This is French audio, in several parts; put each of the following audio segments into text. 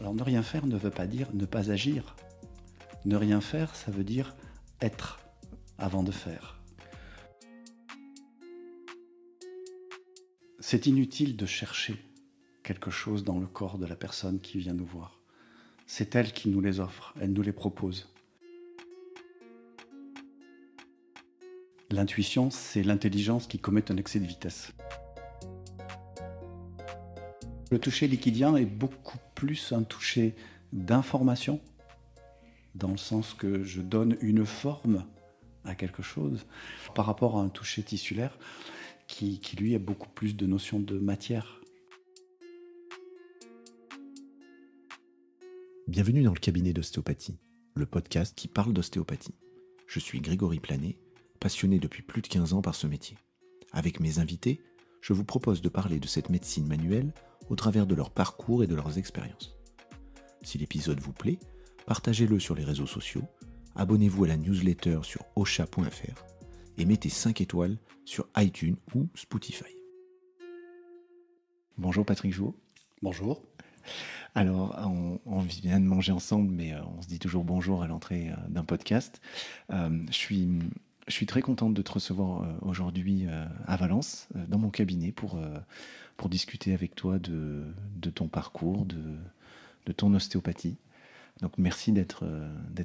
Alors ne rien faire ne veut pas dire ne pas agir. Ne rien faire, ça veut dire être avant de faire. C'est inutile de chercher quelque chose dans le corps de la personne qui vient nous voir. C'est elle qui nous les offre, elle nous les propose. L'intuition, c'est l'intelligence qui commet un excès de vitesse. Le toucher liquidien est beaucoup plus un toucher d'information, dans le sens que je donne une forme à quelque chose, par rapport à un toucher tissulaire qui, lui a beaucoup plus de notions de matière. Bienvenue dans le cabinet d'ostéopathie, le podcast qui parle d'ostéopathie. Je suis Grégory Planet, passionné depuis plus de 15 ans par ce métier. Avec mes invités, je vous propose de parler de cette médecine manuelle au travers de leur parcours et de leurs expériences. Si l'épisode vous plaît, partagez-le sur les réseaux sociaux, abonnez-vous à la newsletter sur ocha.fr et mettez 5 étoiles sur iTunes ou Spotify. Bonjour Patrick Jouot. Bonjour. Alors, on, vient de manger ensemble, mais euh, on se dit toujours bonjour à l'entrée euh, d'un podcast. Euh, je suis je suis très contente de te recevoir euh, aujourd'hui euh, à Valence, euh, dans mon cabinet, pour, pour discuter avec toi de, de ton parcours, de, de, ton ostéopathie. Donc merci d'être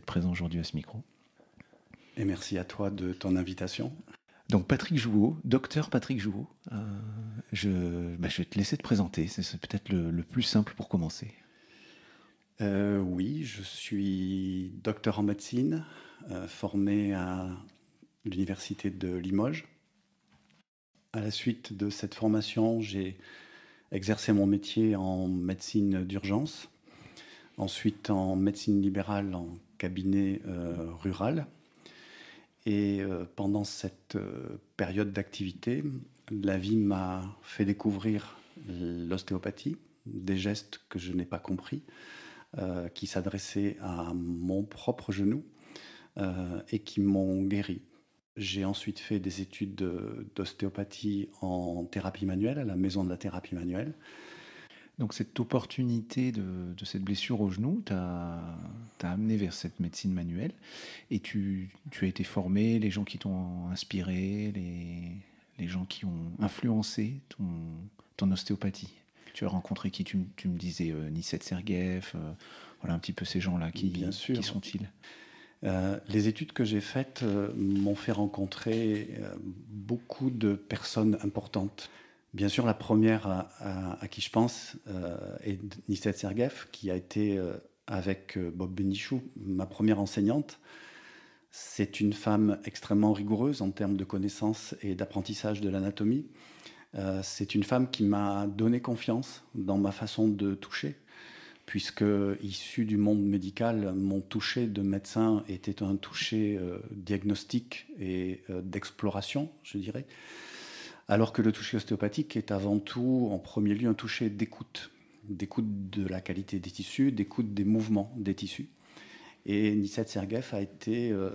présent aujourd'hui à ce micro. Et merci à toi de ton invitation. Donc Patrick Jouot, docteur Patrick Jouot, je, bah, je, vais te laisser te présenter, c'est peut-être le, le, plus simple pour commencer. oui, je suis docteur en médecine, formé à l'Université de Limoges. À la suite de cette formation, j'ai exercé mon métier en médecine d'urgence, ensuite en médecine libérale en cabinet euh, rural. Et euh, pendant cette euh, période d'activité, la vie m'a fait découvrir l'ostéopathie, des gestes que je n'ai pas compris, qui s'adressaient à mon propre genou et qui m'ont guéri. J'ai ensuite fait des études d'ostéopathie en thérapie manuelle, à la maison de la thérapie manuelle. Donc cette opportunité de, cette blessure au genou t'a amené vers cette médecine manuelle et tu, as été formé, les gens qui t'ont inspiré, les, gens qui ont influencé ton, ostéopathie. Tu as rencontré qui tu, me disais, euh, Sergueev. Euh, voilà un petit peu ces gens-là, qui, qui sont-ils euh, les études que j'ai faites euh, m'ont fait rencontrer euh, beaucoup de personnes importantes. Bien sûr, la première à, qui je pense est Nisette Sergev, qui a été avec Bob Benichou ma première enseignante. C'est une femme extrêmement rigoureuse en termes de connaissances et d'apprentissage de l'anatomie. c'est une femme qui m'a donné confiance dans ma façon de toucher, puisque issu du monde médical, mon toucher de médecin était un toucher euh, diagnostique et euh, d'exploration, je dirais, alors que le toucher ostéopathique est avant tout, en premier lieu, un toucher d'écoute, d'écoute de la qualité des tissus, d'écoute des mouvements des tissus. Et Nisette Sergef a été euh,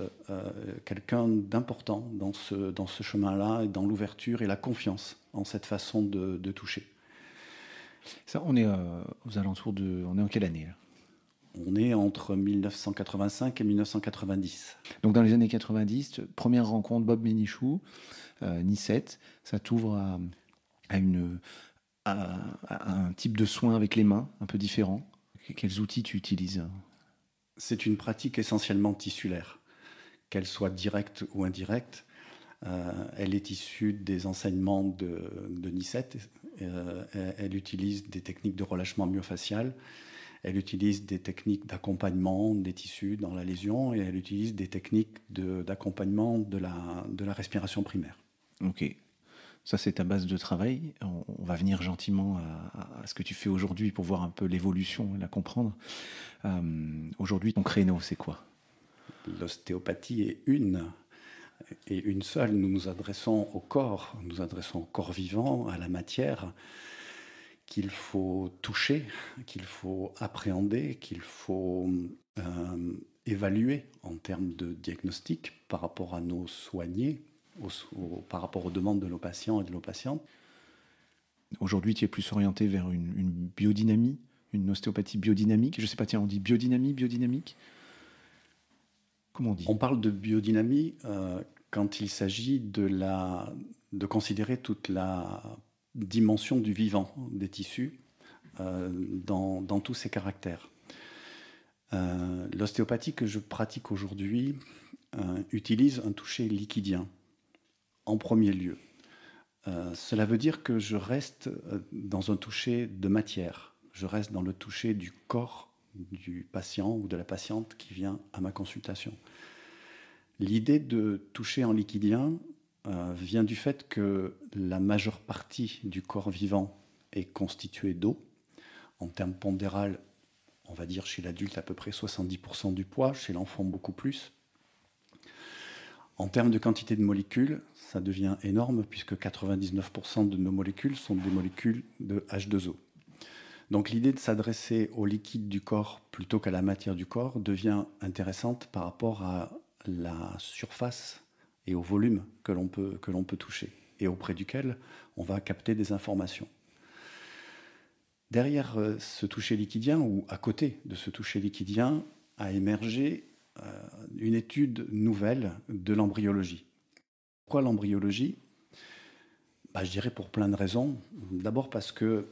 quelqu'un d'important dans ce, chemin-là, dans l'ouverture et la confiance en cette façon de toucher on est euh, aux alentours de. On est en quelle année là on est entre 1985 et 1990. Donc dans les années 90, première rencontre Bob Ménichou, euh, ça t'ouvre à, une, un type de soin avec les mains un peu différent. Quels outils tu utilises C'est une pratique essentiellement tissulaire, qu'elle soit directe ou indirecte. Euh, elle est issue des enseignements de, de euh, elle utilise des techniques de relâchement myofacial, elle utilise des techniques d'accompagnement des tissus dans la lésion et elle utilise des techniques d'accompagnement de, la, respiration primaire. Ok. Ça, c'est ta base de travail. On, va venir gentiment à, ce que tu fais aujourd'hui pour voir un peu l'évolution, et la comprendre. Euh, aujourd'hui, ton créneau, c'est quoi L'ostéopathie est une et une seule. Nous nous adressons au corps, nous nous adressons au corps vivant, à la matière qu'il faut toucher, qu'il faut appréhender, qu'il faut euh, évaluer en termes de diagnostic par rapport à nos soignés, par rapport aux demandes de nos patients et de nos patientes. Aujourd'hui, tu es plus orienté vers une, une biodynamie, une ostéopathie biodynamique. Je ne sais pas, tiens, on dit biodynamie, biodynamique on parle de biodynamie euh, quand il s'agit de, la, de considérer toute la dimension du vivant des tissus euh, dans, tous ses caractères. Euh, l'ostéopathie que je pratique aujourd'hui utilise un toucher liquidien en premier lieu. cela veut dire que je reste dans un toucher de matière, je reste dans le toucher du corps du patient ou de la patiente qui vient à ma consultation. L'idée de toucher en liquidien euh, vient du fait que la majeure partie du corps vivant est constituée d'eau. En termes pondérales, on va dire chez l'adulte à peu près 70% du poids, chez l'enfant beaucoup plus. En termes de quantité de molécules, ça devient énorme puisque 99% de nos molécules sont des molécules de H2O, donc l'idée de s'adresser au liquide du corps plutôt qu'à la matière du corps devient intéressante par rapport à la surface et au volume que l'on peut, que l'on peut toucher et auprès duquel on va capter des informations. Derrière euh, ce toucher liquidien, ou à côté de ce toucher liquidien, a émergé euh, une étude nouvelle de l'embryologie. Pourquoi l'embryologie bah, Je dirais pour plein de raisons. D'abord parce que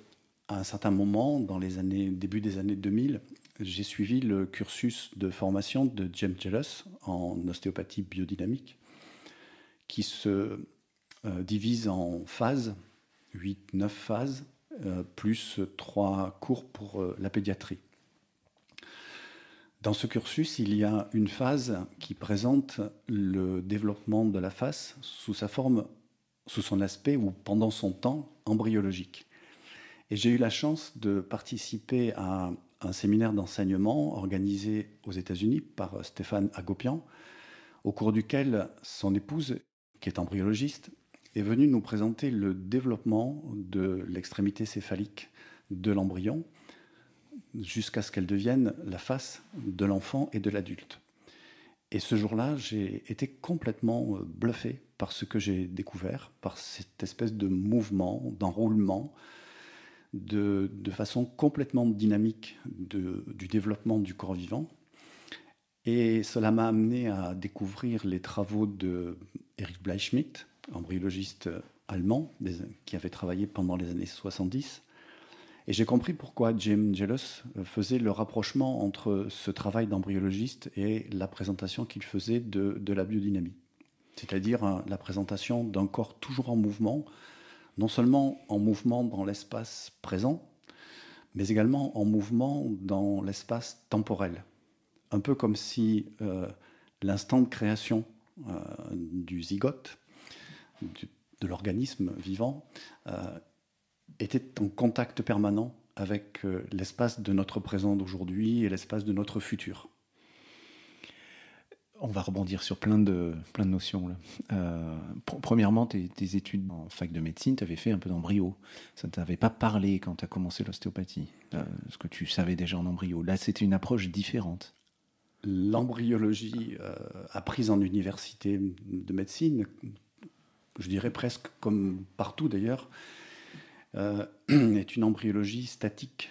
à un certain moment, dans les années, début des années 2000, j'ai suivi le cursus de formation de James Jealous en ostéopathie biodynamique, qui se euh, divise en phases, 8, 9 phases, euh, plus 3 cours pour euh, la pédiatrie. Dans ce cursus, il y a une phase qui présente le développement de la face sous sa forme, sous son aspect ou pendant son temps embryologique. Et j'ai eu la chance de participer à un séminaire d'enseignement organisé aux États-Unis par Stéphane Agopian, au cours duquel son épouse, qui est embryologiste, est venue nous présenter le développement de l'extrémité céphalique de l'embryon jusqu'à ce qu'elle devienne la face de l'enfant et de l'adulte. Et ce jour-là, j'ai été complètement bluffé par ce que j'ai découvert, par cette espèce de mouvement, d'enroulement, de, façon complètement dynamique du développement du corps vivant. Et cela m'a amené à découvrir les travaux de Erich Bleichmidt, embryologiste allemand, qui avait travaillé pendant les années 70. Et j'ai compris pourquoi Jim Jealous faisait le rapprochement entre ce travail d'embryologiste et la présentation qu'il faisait de la biodynamie, c'est-à-dire euh, la présentation d'un corps toujours en mouvement, non seulement en mouvement dans l'espace présent, mais également en mouvement dans l'espace temporel. Un peu comme si euh, l'instant de création euh, du zygote, de l'organisme vivant, euh, était en contact permanent avec l'espace de notre présent d'aujourd'hui et l'espace de notre futur on va rebondir sur plein de, plein de notions. Euh, premièrement, tes, études en fac de médecine, tu avais fait un peu d'embryo. Ça ne t'avait pas parlé quand tu as commencé l'ostéopathie, euh, ce que tu savais déjà en embryo. Là, c'était une approche différente. L'embryologie euh, apprise en université de médecine, je dirais presque comme partout d'ailleurs, est une embryologie statique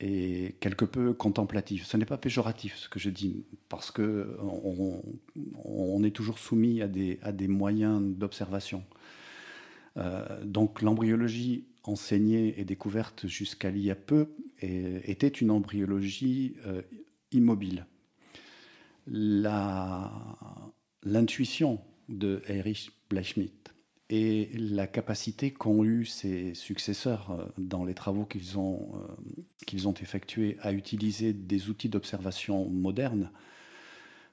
et quelque peu contemplatif. Ce n'est pas péjoratif ce que je dis, parce que on, est toujours soumis à des, moyens d'observation. Euh, donc l'embryologie enseignée et découverte jusqu'à il y a peu était une embryologie euh, immobile. immobile. L'intuition de Erich Bleichmidt et la capacité qu'ont eu ses successeurs euh, dans les travaux qu'ils ont, euh, qu'ils ont effectués à utiliser des outils d'observation modernes,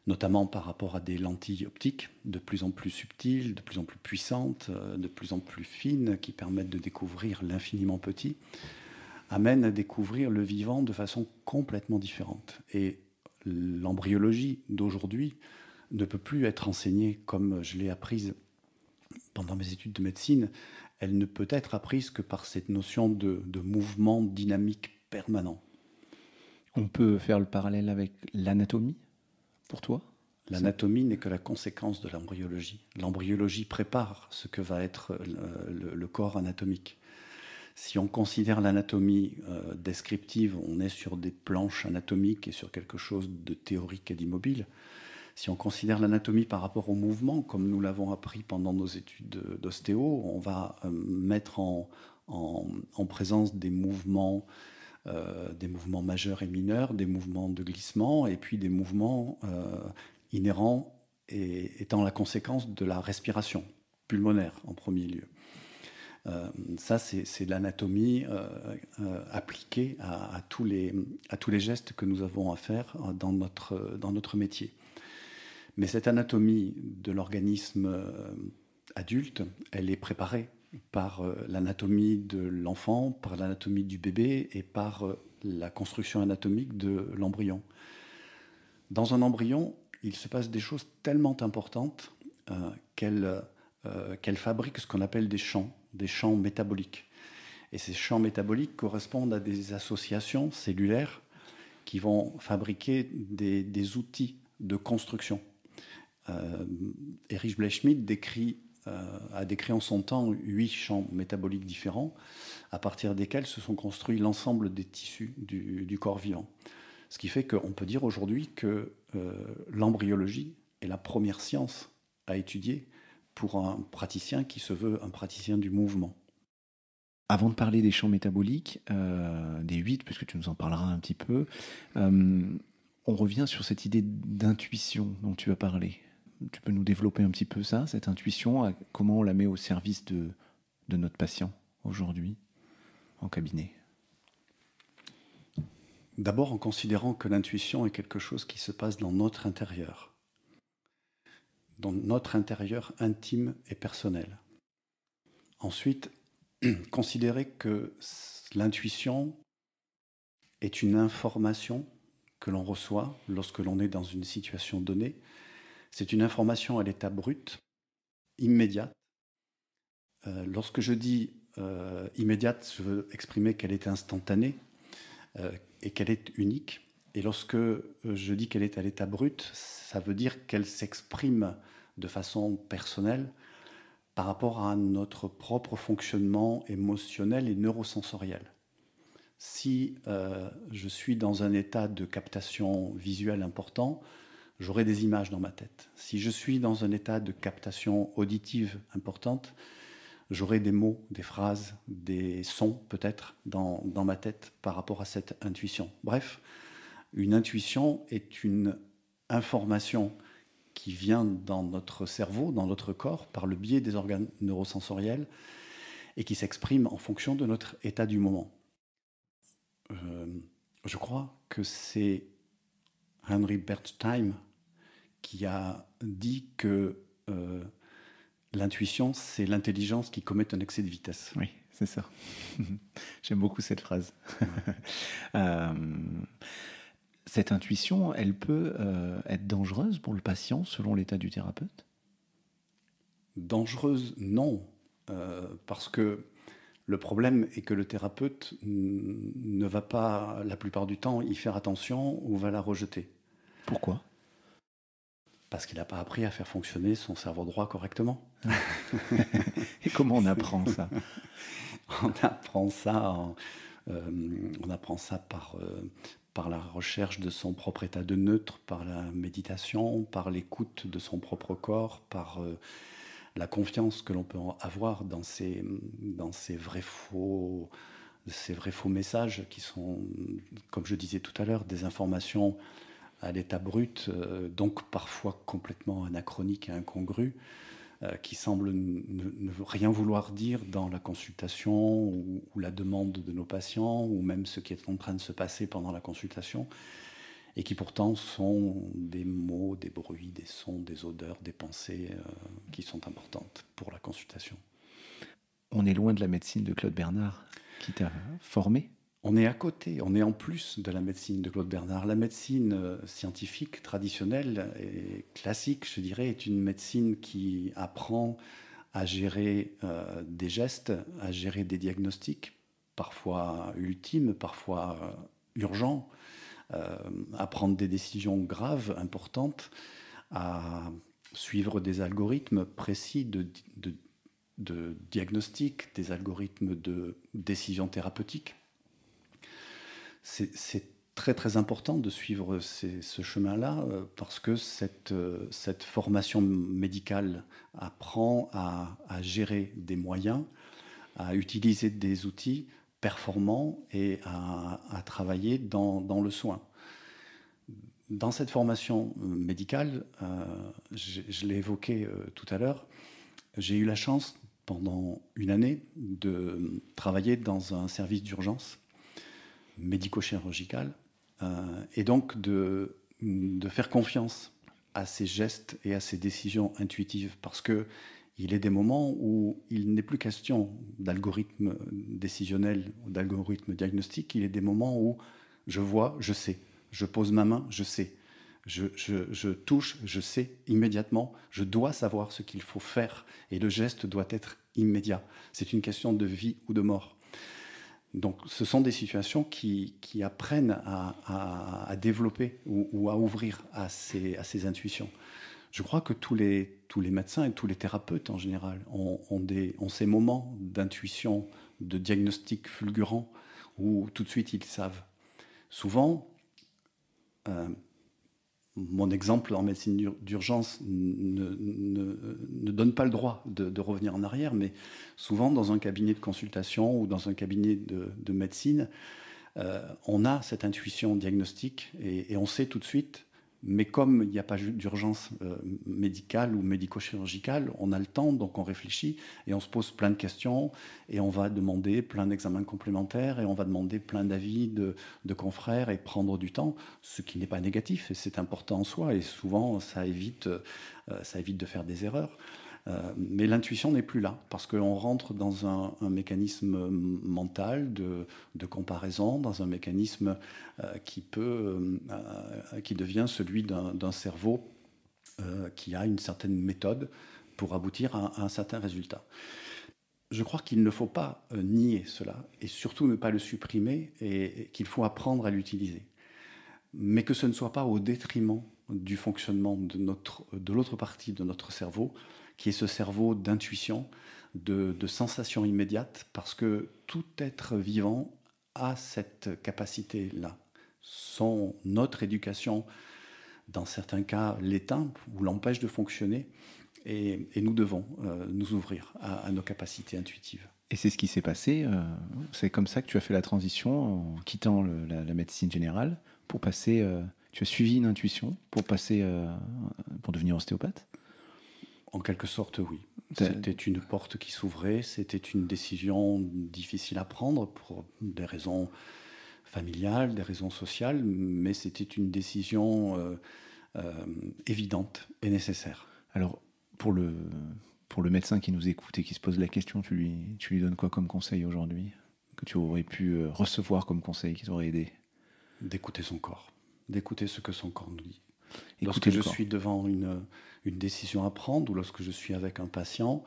notamment par rapport à des lentilles optiques de plus en plus subtiles, de plus en plus puissantes, euh, de plus en plus fines, qui permettent de découvrir l'infiniment petit, amène à découvrir le vivant de façon complètement différente. Et l'embryologie d'aujourd'hui ne peut plus être enseignée comme je l'ai apprise pendant mes études de médecine, elle ne peut être apprise que par cette notion de, mouvement dynamique permanent. On peut faire le parallèle avec l'anatomie, pour toi L'anatomie n'est que la conséquence de l'embryologie. L'embryologie prépare ce que va être euh, le, corps anatomique. Si on considère l'anatomie euh, descriptive, on est sur des planches anatomiques et sur quelque chose de théorique et d'immobile. Si on considère l'anatomie par rapport au mouvement, comme nous l'avons appris pendant nos études d'ostéo, on va euh, mettre en, présence des mouvements, euh, des mouvements majeurs et mineurs, des mouvements de glissement, et puis des mouvements euh, inhérents et étant la conséquence de la respiration pulmonaire en premier lieu. ça, c'est l'anatomie appliquée à, tous les, gestes que nous avons à faire dans notre métier. Mais cette anatomie de l'organisme euh, adulte, elle est préparée par euh, l'anatomie de l'enfant, par l'anatomie du bébé et par euh, la construction anatomique de l'embryon. Dans un embryon, il se passe des choses tellement importantes euh, qu'elle fabrique ce qu'on appelle des champs, des champs métaboliques. Et ces champs métaboliques correspondent à des associations cellulaires qui vont fabriquer des outils de construction euh, Erich Blechschmidt décrit, euh, a décrit en son temps huit champs métaboliques différents, à partir desquels se sont construits l'ensemble des tissus du, corps vivant. Ce qui fait qu'on peut dire aujourd'hui que euh, l'embryologie est la première science à étudier pour un praticien qui se veut un praticien du mouvement. Avant de parler des champs métaboliques, des huit, puisque tu nous en parleras un petit peu, on revient sur cette idée d'intuition dont tu as parlé tu peux nous développer un petit peu ça, cette intuition, comment on la met au service de notre patient aujourd'hui en cabinet D'abord en considérant que l'intuition est quelque chose qui se passe dans notre intérieur, dans notre intérieur intime et personnel. Ensuite, considérer que l'intuition est une information que l'on reçoit lorsque l'on est dans une situation donnée c'est une information à l'état brut, immédiate. Euh, lorsque je dis euh, immédiate, je veux exprimer qu'elle est instantanée euh, et qu'elle est unique. Et lorsque je dis qu'elle est à l'état brut, ça veut dire qu'elle s'exprime de façon personnelle par rapport à notre propre fonctionnement émotionnel et neurosensoriel. Si je suis dans un état de captation visuelle important, j'aurai des images dans ma tête. Si je suis dans un état de captation auditive importante, j'aurai des mots, des phrases, des sons peut-être dans, dans, ma tête par rapport à cette intuition. Bref, une intuition est une information qui vient dans notre cerveau, dans notre corps, par le biais des organes neurosensoriels et qui s'exprime en fonction de notre état du moment. Euh, je crois que c'est Henry Bertheim qui a dit que euh, l'intuition, c'est l'intelligence qui commet un excès de vitesse. Oui, c'est ça. J'aime beaucoup cette phrase. Euh, cette intuition, elle peut euh, être dangereuse pour le patient selon l'état du thérapeute Dangereuse, non. parce que le problème est que le thérapeute ne va pas, la plupart du temps, y faire attention ou va la rejeter. Pourquoi parce qu'il n'a pas appris à faire fonctionner son cerveau droit correctement. Et comment on apprend ça On apprend ça, euh, on apprend ça par, euh, par la recherche de son propre état de neutre, par la méditation, par l'écoute de son propre corps, par euh, la confiance que l'on peut avoir dans ces, dans ces vrais faux ces vrais faux messages qui sont, comme je disais tout à l'heure, des informations à l'état brut, euh, donc parfois complètement anachronique et incongru, euh, qui semble ne, rien vouloir dire dans la consultation ou, la demande de nos patients, ou même ce qui est en train de se passer pendant la consultation, et qui pourtant sont des mots, des bruits, des sons, des odeurs, des pensées euh, qui sont importantes pour la consultation. On est loin de la médecine de Claude Bernard, qui t'a formé on est à côté, on est en plus de la médecine de Claude Bernard. La médecine euh, scientifique, traditionnelle et classique, je dirais, est une médecine qui apprend à gérer euh, des gestes, à gérer des diagnostics, parfois ultimes, parfois euh, urgents, à prendre des décisions graves, importantes, à suivre des algorithmes précis de, de diagnostic, des algorithmes de décision thérapeutique c'est très très important de suivre ce chemin-là euh, parce que cette, euh, cette formation médicale apprend à, gérer des moyens, à utiliser des outils performants et à, travailler dans, le soin. Dans cette formation médicale, euh, je, l'ai évoqué tout à l'heure, j'ai eu la chance pendant une année de travailler dans un service d'urgence médico chirurgical euh, et donc de, faire confiance à ces gestes et à ces décisions intuitives, parce que il est des moments où il n'est plus question d'algorithme décisionnel ou d'algorithme diagnostique, il est des moments où je vois, je sais, je pose ma main, je sais, je touche, je sais immédiatement, je dois savoir ce qu'il faut faire et le geste doit être immédiat. C'est une question de vie ou de mort. Donc, ce sont des situations qui, apprennent à, développer ou, à ouvrir à ces, à intuitions. Je crois que tous les, tous les médecins et tous les thérapeutes en général ont, des, ces moments d'intuition, de diagnostic fulgurant, où tout de suite ils savent. Souvent, euh, mon exemple en médecine d'urgence ne, donne pas le droit de, revenir en arrière, mais souvent dans un cabinet de consultation ou dans un cabinet de, médecine, euh, on a cette intuition diagnostique et, on sait tout de suite mais comme il n'y a pas d'urgence euh, médicale ou médico-chirurgicale, on a le temps, donc on réfléchit et on se pose plein de questions et on va demander plein d'examens complémentaires et on va demander plein d'avis de, confrères et prendre du temps, ce qui n'est pas négatif et c'est important en soi et souvent ça évite, euh, ça évite de faire des erreurs. Euh, mais l'intuition n'est plus là, parce qu'on rentre dans un, mécanisme mental de, comparaison, dans un mécanisme euh, qui, peut, euh, qui devient celui d'un cerveau qui a une certaine méthode pour aboutir à, à un certain résultat je crois qu'il ne faut pas nier cela et surtout ne pas le supprimer et, qu'il faut apprendre à l'utiliser. Mais que ce ne soit pas au détriment du fonctionnement de, de l'autre partie de notre cerveau qui est ce cerveau d'intuition, de, de sensation immédiate, parce que tout être vivant a cette capacité-là. Son, notre éducation, dans certains cas, l'éteint ou l'empêche de fonctionner. Et, nous devons euh, nous ouvrir à, nos capacités intuitives. Et c'est ce qui s'est passé. Euh, c'est comme ça que tu as fait la transition en quittant la, médecine générale pour passer. Euh, tu as suivi une intuition pour passer pour devenir ostéopathe. En quelque sorte, oui. C'était une porte qui s'ouvrait, c'était une décision difficile à prendre pour des raisons familiales, des raisons sociales, mais c'était une décision euh, euh, évidente et nécessaire. Alors, pour le, pour le médecin qui nous écoute et qui se pose la question, tu lui, tu lui donnes quoi comme conseil aujourd'hui Que tu aurais pu euh, recevoir comme conseil qui t'aurait aidé D'écouter son corps, d'écouter ce que son corps nous dit. Lorsque je suis devant une une décision à prendre ou lorsque je suis avec un patient,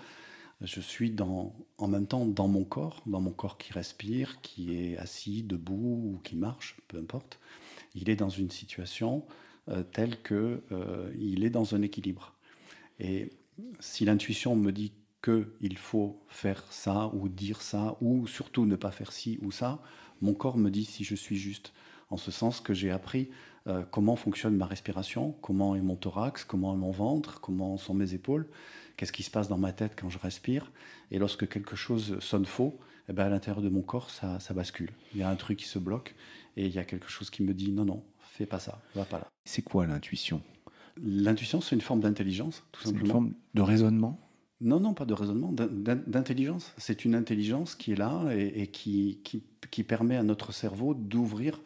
je suis dans, en même temps dans mon corps, dans mon corps qui respire, qui est assis, debout ou qui marche, peu importe. Il est dans une situation euh, telle que euh, il est dans un équilibre. Et si l'intuition me dit que il faut faire ça ou dire ça ou surtout ne pas faire ci ou ça, mon corps me dit si je suis juste. En ce sens que j'ai appris euh, comment fonctionne ma respiration, comment est mon thorax, comment est mon ventre, comment sont mes épaules, qu'est-ce qui se passe dans ma tête quand je respire. Et lorsque quelque chose sonne faux, eh ben, à l'intérieur de mon corps, ça, ça bascule. Il y a un truc qui se bloque et il y a quelque chose qui me dit non, non, fais pas ça, va pas là. C'est quoi l'intuition L'intuition, c'est une forme d'intelligence, tout simplement. Une forme de raisonnement non, non, pas de raisonnement, d'intelligence. C'est une intelligence qui est là et, qui, permet à notre cerveau d'ouvrir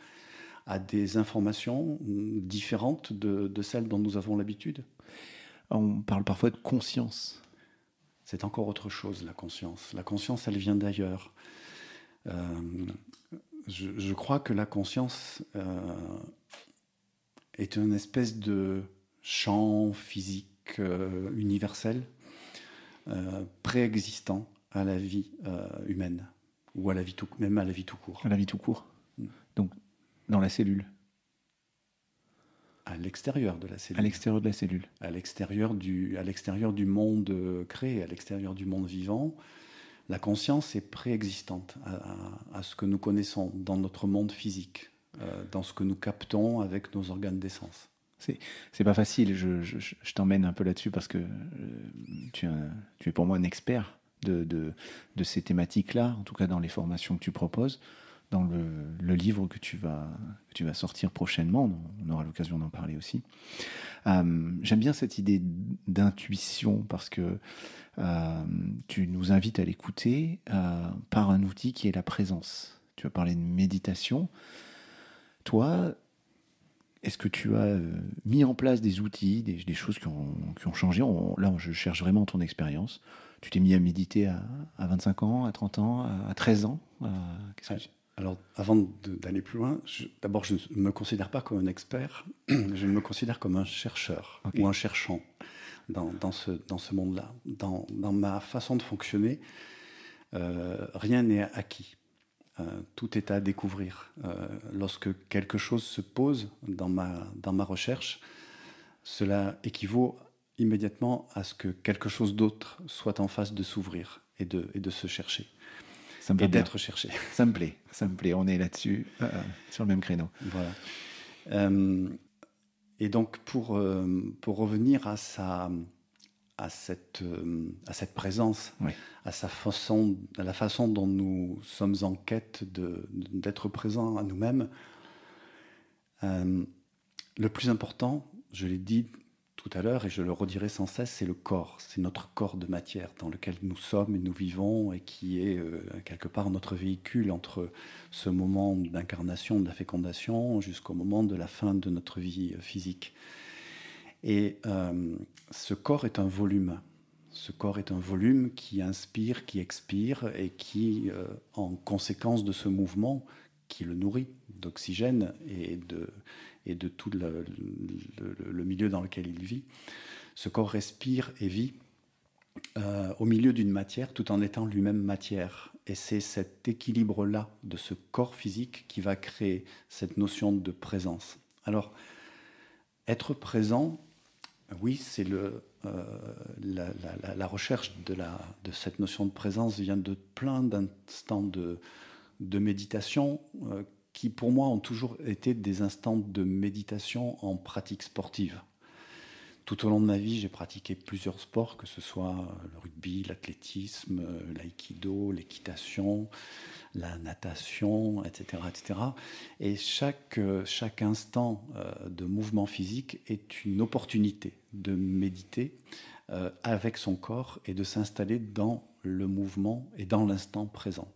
à des informations différentes de, celles dont nous avons l'habitude. On parle parfois de conscience. C'est encore autre chose, la conscience. La conscience, elle vient d'ailleurs. Euh, je, crois que la conscience euh, est une espèce de champ physique euh, universel préexistant à la vie humaine ou à la vie tout, même à la vie tout court. À la vie tout court. Dans la cellule. À l'extérieur de la cellule. À l'extérieur de la cellule. À l'extérieur du, à l'extérieur du monde euh, créé, à l'extérieur du monde vivant. La conscience est préexistante à, ce que nous connaissons dans notre monde physique, euh, dans ce que nous captons avec nos organes d'essence. C'est pas facile, je, t'emmène un peu là-dessus parce que euh, tu, es, pour moi un expert de ces thématiques-là, en tout cas dans les formations que tu proposes dans le, livre que tu, vas, tu vas sortir prochainement. On aura l'occasion d'en parler aussi. Euh, j'aime bien cette idée d'intuition parce que euh, tu nous invites à l'écouter euh, par un outil qui est la présence. Tu as parlé de méditation. Toi, est-ce que tu as mis en place des outils, des, choses qui ont, changé Là, je cherche vraiment ton expérience. Tu t'es mis à méditer à, 25 ans, à 30 ans, à 13 ans alors, avant d'aller plus loin, d'abord, je ne me considère pas comme un expert, je me considère comme un chercheur ou un cherchant dans, ce, dans ce monde-là. Dans, ma façon de fonctionner, euh, rien n'est acquis. Euh, tout est à découvrir. Euh, lorsque quelque chose se pose dans ma, dans ma recherche, cela équivaut immédiatement à ce que quelque chose d'autre soit en face de s'ouvrir et de, et de se chercher. Ça et d'être cherché. Ça me plaît, ça me plaît. On est là-dessus, euh, euh, sur le même créneau. Voilà. Euh, et donc, pour, pour revenir à, sa, à, cette, à cette présence, à, sa façon, à la façon dont nous sommes en quête d'être présents à nous-mêmes, le plus important, je l'ai dit tout à l'heure, et je le redirai sans cesse, c'est le corps, c'est notre corps de matière dans lequel nous sommes et nous vivons, et qui est euh, quelque part notre véhicule entre ce moment d'incarnation, de la fécondation, jusqu'au moment de la fin de notre vie euh, physique. Et euh, ce corps est un volume. Ce corps est un volume qui inspire, qui expire, et qui, en conséquence de ce mouvement, qui le nourrit d'oxygène et de et de tout le, milieu dans lequel il vit. Ce corps respire et vit euh, au milieu d'une matière tout en étant lui-même matière. Et c'est cet équilibre-là de ce corps physique qui va créer cette notion de présence. Alors, être présent, oui, c'est le, euh, la, recherche de, la, de, cette notion de présence vient de plein d'instants de, de méditation euh, qui pour moi ont toujours été des instants de méditation en pratique sportive. Tout au long de ma vie, j'ai pratiqué plusieurs sports, que ce soit le rugby, l'athlétisme, l'aïkido, l'équitation, la natation, etc. etc. Et chaque, euh, chaque instant euh, de mouvement physique est une opportunité de méditer euh, avec son corps et de s'installer dans le mouvement et dans l'instant présent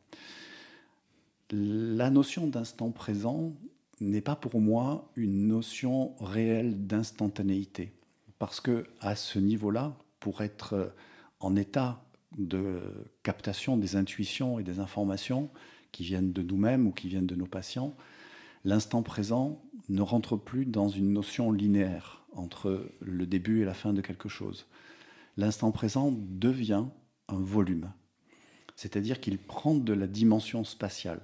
la notion d'instant présent n'est pas pour moi une notion réelle d'instantanéité. Parce que à ce niveau-là, pour être en état de captation des intuitions et des informations qui viennent de nous-mêmes ou qui viennent de nos patients, l'instant présent ne rentre plus dans une notion linéaire entre le début et la fin de quelque chose. L'instant présent devient un volume, c'est-à-dire qu'il prend de la dimension spatiale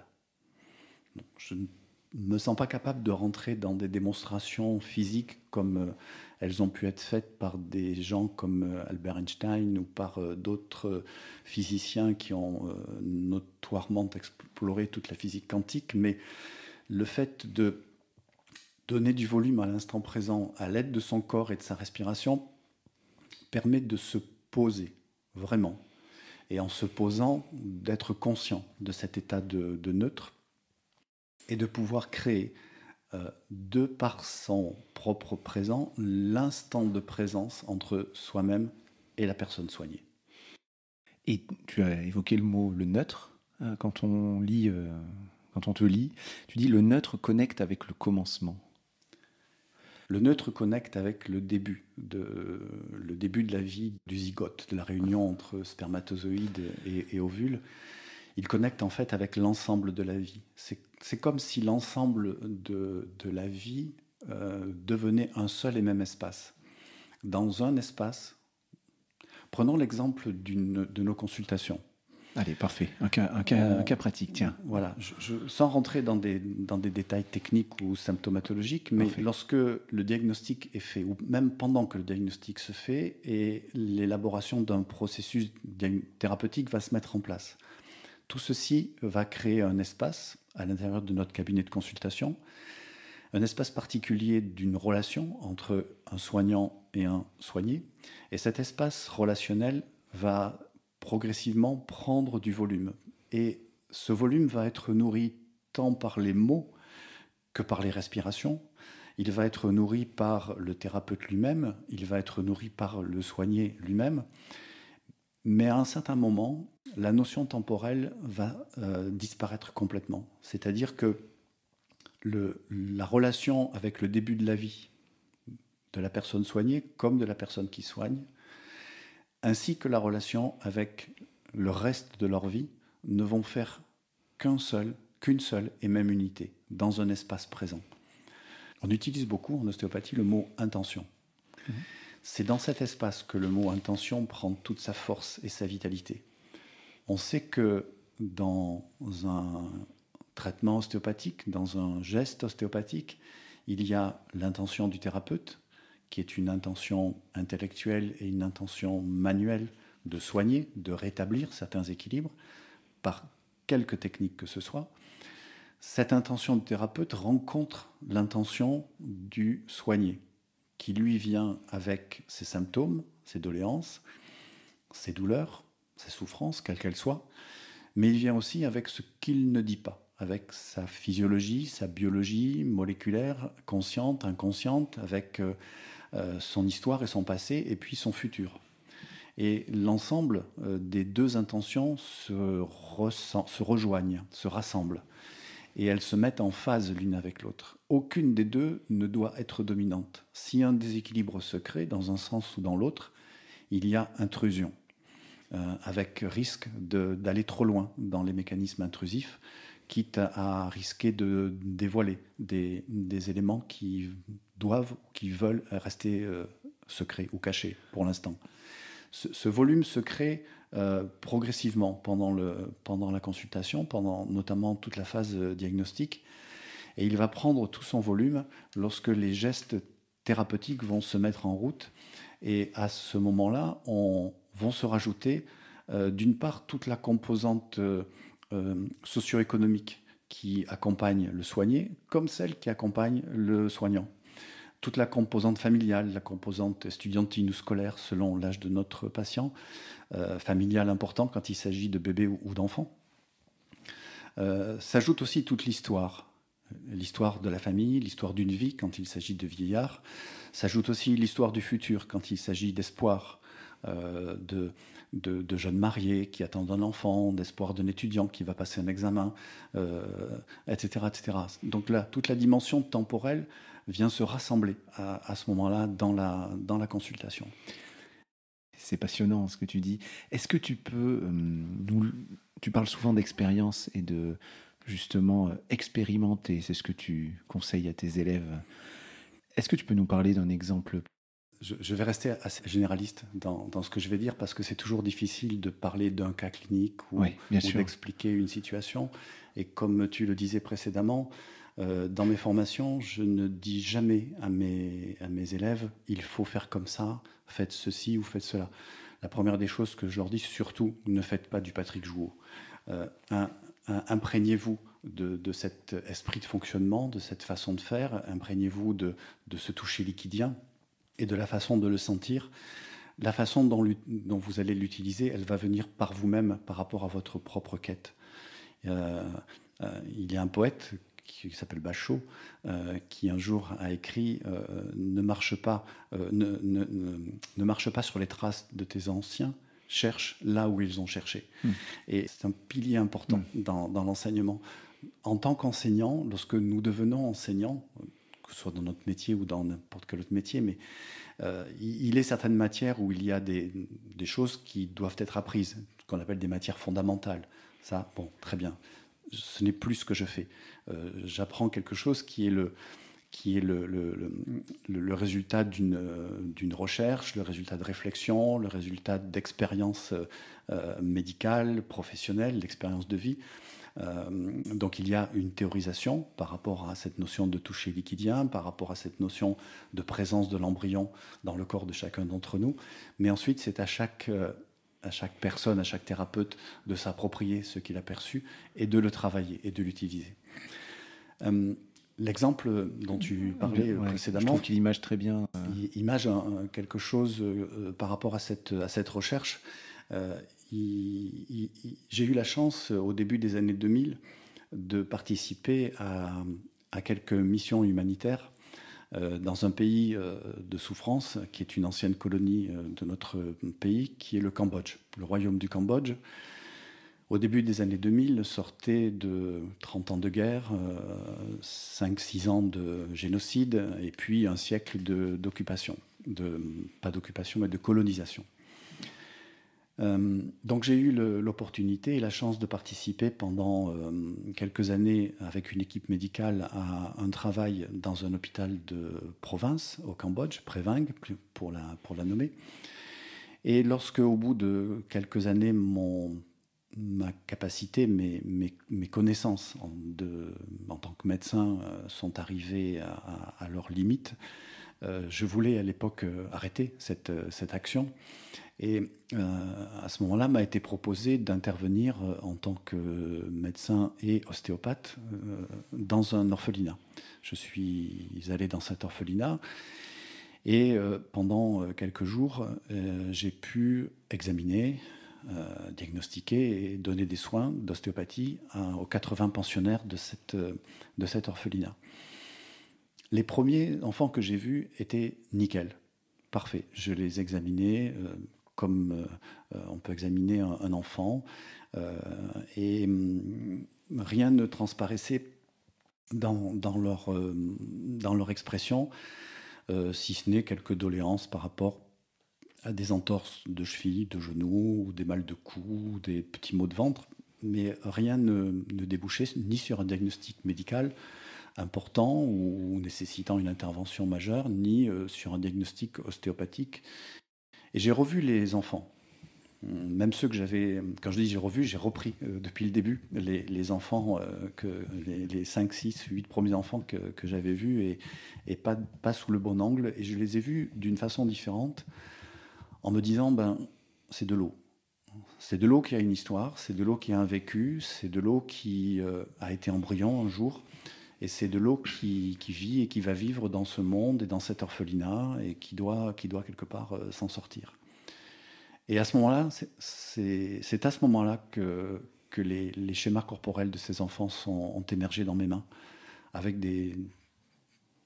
je ne me sens pas capable de rentrer dans des démonstrations physiques comme euh, elles ont pu être faites par des gens comme euh, Albert Einstein ou par euh, d'autres physiciens qui ont notoirement exploré toute la physique quantique, mais le fait de donner du volume à l'instant présent à l'aide de son corps et de sa respiration permet de se poser vraiment, et en se posant d'être conscient de cet état de, neutre et de pouvoir créer euh, de par son propre présent l'instant de présence entre soi-même et la personne soignée. Et tu as évoqué le mot le neutre hein, quand on lit, euh, quand on te lit, tu dis le neutre connecte avec le commencement. Le neutre connecte avec le début de le début de la vie du zygote, de la réunion entre spermatozoïdes et, et ovules. Il connecte en fait avec l'ensemble de la vie. C'est c'est comme si l'ensemble de, de, la vie euh, devenait un seul et même espace. Dans un espace, prenons l'exemple de nos consultations. Allez, parfait. Un cas, pratique, tiens. Voilà, je, sans rentrer dans des, dans des détails techniques ou symptomatologiques, mais lorsque le diagnostic est fait, ou même pendant que le diagnostic se fait, et l'élaboration d'un processus thérapeutique va se mettre en place, tout ceci va créer un espace à l'intérieur de notre cabinet de consultation, un espace particulier d'une relation entre un soignant et un soigné. Et cet espace relationnel va progressivement prendre du volume. Et ce volume va être nourri tant par les mots que par les respirations. Il va être nourri par le thérapeute lui-même, il va être nourri par le soigné lui-même. Mais à un certain moment, la notion temporelle va euh, disparaître complètement. C'est-à-dire que la relation avec le début de la vie de la personne soignée comme de la personne qui soigne, ainsi que la relation avec le reste de leur vie, ne vont faire qu'un seul, qu'une seule et même unité, dans un espace présent. On utilise beaucoup en ostéopathie le mot intention. Mmh. C'est dans cet espace que le mot intention prend toute sa force et sa vitalité. On sait que dans un traitement ostéopathique, dans un geste ostéopathique, il y a l'intention du thérapeute, qui est une intention intellectuelle et une intention manuelle de soigner, de rétablir certains équilibres, par quelques techniques que ce soit. Cette intention du thérapeute rencontre l'intention du soigné qui lui vient avec ses symptômes, ses doléances, ses douleurs, ses souffrances, quelles qu'elles soient, mais il vient aussi avec ce qu'il ne dit pas, avec sa physiologie, sa biologie moléculaire, consciente, inconsciente, avec euh, euh, son histoire et son passé, et puis son futur. Et l'ensemble euh, des deux intentions se rejoignent, se rassemblent, et elles se mettent en phase l'une avec l'autre aucune des deux ne doit être dominante. Si un déséquilibre se crée dans un sens ou dans l'autre, il y a intrusion, euh, avec risque d'aller trop loin dans les mécanismes intrusifs, quitte à, risquer de dévoiler des, éléments qui doivent ou qui veulent rester euh, secrets ou cachés pour l'instant. Ce, volume se crée euh, progressivement pendant, pendant la consultation, pendant notamment toute la phase diagnostique et il va prendre tout son volume lorsque les gestes thérapeutiques vont se mettre en route. Et à ce moment-là, on, vont se rajouter, euh, d'une part, toute la composante euh, euh, socio-économique qui accompagne le soigné, comme celle qui accompagne le soignant. Toute la composante familiale, la composante estudiantine ou scolaire, selon l'âge de notre patient, familiale important quand il s'agit de bébés ou, ou d'enfants. S'ajoute aussi toute l'histoire, l'histoire de la famille, l'histoire d'une vie quand il s'agit de vieillards. S'ajoute aussi l'histoire du futur quand il s'agit d'espoir, euh, de, de, jeunes mariés qui attendent un enfant, d'espoir d'un étudiant qui va passer un examen, etc., euh, etc. Donc là, toute la dimension temporelle vient se rassembler à, ce moment-là dans la, dans la consultation. C'est passionnant ce que tu dis. Est-ce que tu peux euh, Tu parles souvent d'expérience et de, justement euh, expérimenter. C'est ce que tu conseilles à tes élèves. Est-ce que tu peux nous parler d'un exemple je, vais rester assez généraliste dans, ce que je vais dire parce que c'est toujours difficile de parler d'un cas clinique ou, d'expliquer une situation. Et comme tu le disais précédemment, euh, dans mes formations, je ne dis jamais à mes, à mes élèves, il faut faire comme ça, faites ceci ou faites cela. La première des choses que je leur dis, surtout, ne faites pas du Patrick Jouot. Euh, un, euh, imprégnez-vous de, cet esprit de fonctionnement, de cette façon de faire, imprégnez-vous de, de, ce toucher liquidien et de la façon de le sentir. La façon dont, vous allez l'utiliser, elle va venir par vous-même par rapport à votre propre quête. Euh, euh, il y a un poète qui s'appelle Bachot, qui un jour a écrit ne, marche pas, ne marche pas sur les traces de tes anciens, cherchent là où ils ont cherché. Hmm. Et c'est un pilier important hmm. dans, l'enseignement. En tant qu'enseignant, lorsque nous devenons enseignants, que ce soit dans notre métier ou dans n'importe quel autre métier, mais euh, il est certaines matières où il y a des, des choses qui doivent être apprises, qu'on appelle des matières fondamentales. Ça, bon, très bien. Ce n'est plus ce que je fais. Euh, j'apprends quelque chose qui est le, qui est le, le, résultat euh, d'une recherche, le résultat de réflexion, le résultat d'expérience euh, médicale, professionnelle, d'expérience de vie. Euh, donc il y a une théorisation par rapport à cette notion de toucher liquidien, par rapport à cette notion de présence de l'embryon dans le corps de chacun d'entre nous. Mais ensuite, c'est à chaque euh, à chaque personne, à chaque thérapeute, de s'approprier ce qu'il a perçu et de le travailler et de l'utiliser. Euh, L'exemple dont tu parlais euh, précédemment, je trouve qu'il image très bien. Euh, image quelque chose euh, par rapport à cette, recherche. J'ai eu la chance au début des années 2000 de participer à, quelques missions humanitaires dans un pays de souffrance qui est une ancienne colonie de notre pays, qui est le Cambodge, le royaume du Cambodge. Au début des années 2000, sortait de 30 ans de guerre, 5-6 euh, ans de génocide, et puis un siècle d'occupation, pas d'occupation, mais de colonisation. Euh, donc j'ai eu l'opportunité et la chance de participer pendant euh, quelques années avec une équipe médicale à un travail dans un hôpital de province au Cambodge, Préving pour la, pour la nommer. Et lorsque, au bout de quelques années, mon ma capacité, mes, mes, connaissances en, tant que médecin euh, sont arrivées à, leurs limites. Euh, je voulais à l'époque euh, arrêter cette, action. Et à ce moment-là, m'a été proposé d'intervenir en tant que médecin et ostéopathe dans un orphelinat. Je suis allé dans cet orphelinat et pendant quelques jours, j'ai pu examiner, euh, diagnostiquer et donner des soins d'ostéopathie aux 80 pensionnaires de cette, orphelinat. Les premiers enfants que j'ai vus étaient nickel, parfait. Je les examinais euh, comme euh, on peut examiner un, enfant et mm, rien ne transparaissait dans, leur, dans leur expression, si ce n'est quelques doléances par rapport à des entorses de cheville, de genoux, ou des mal de cou, des petits maux de ventre, mais rien ne, débouchait ni sur un diagnostic médical important ou, nécessitant une intervention majeure, ni euh, sur un diagnostic ostéopathique. Et j'ai revu les enfants, même ceux que j'avais, quand je dis j'ai revu, j'ai repris euh, depuis le début les, euh, enfants, que, les, cinq, 5, 6, 8 premiers enfants que, j'avais vus et, et pas, pas, sous le bon angle. Et je les ai vus d'une façon différente en me disant, ben, c'est de l'eau. C'est de l'eau qui a une histoire, c'est de l'eau qui a un vécu, c'est de l'eau qui euh, a été embryon un jour, et c'est de l'eau qui, vit et qui va vivre dans ce monde et dans cet orphelinat, et qui doit, qui doit quelque part euh, s'en sortir. Et à ce moment-là, c'est à ce moment-là que, les, schémas corporels de ces enfants sont, ont émergé dans mes mains, avec des,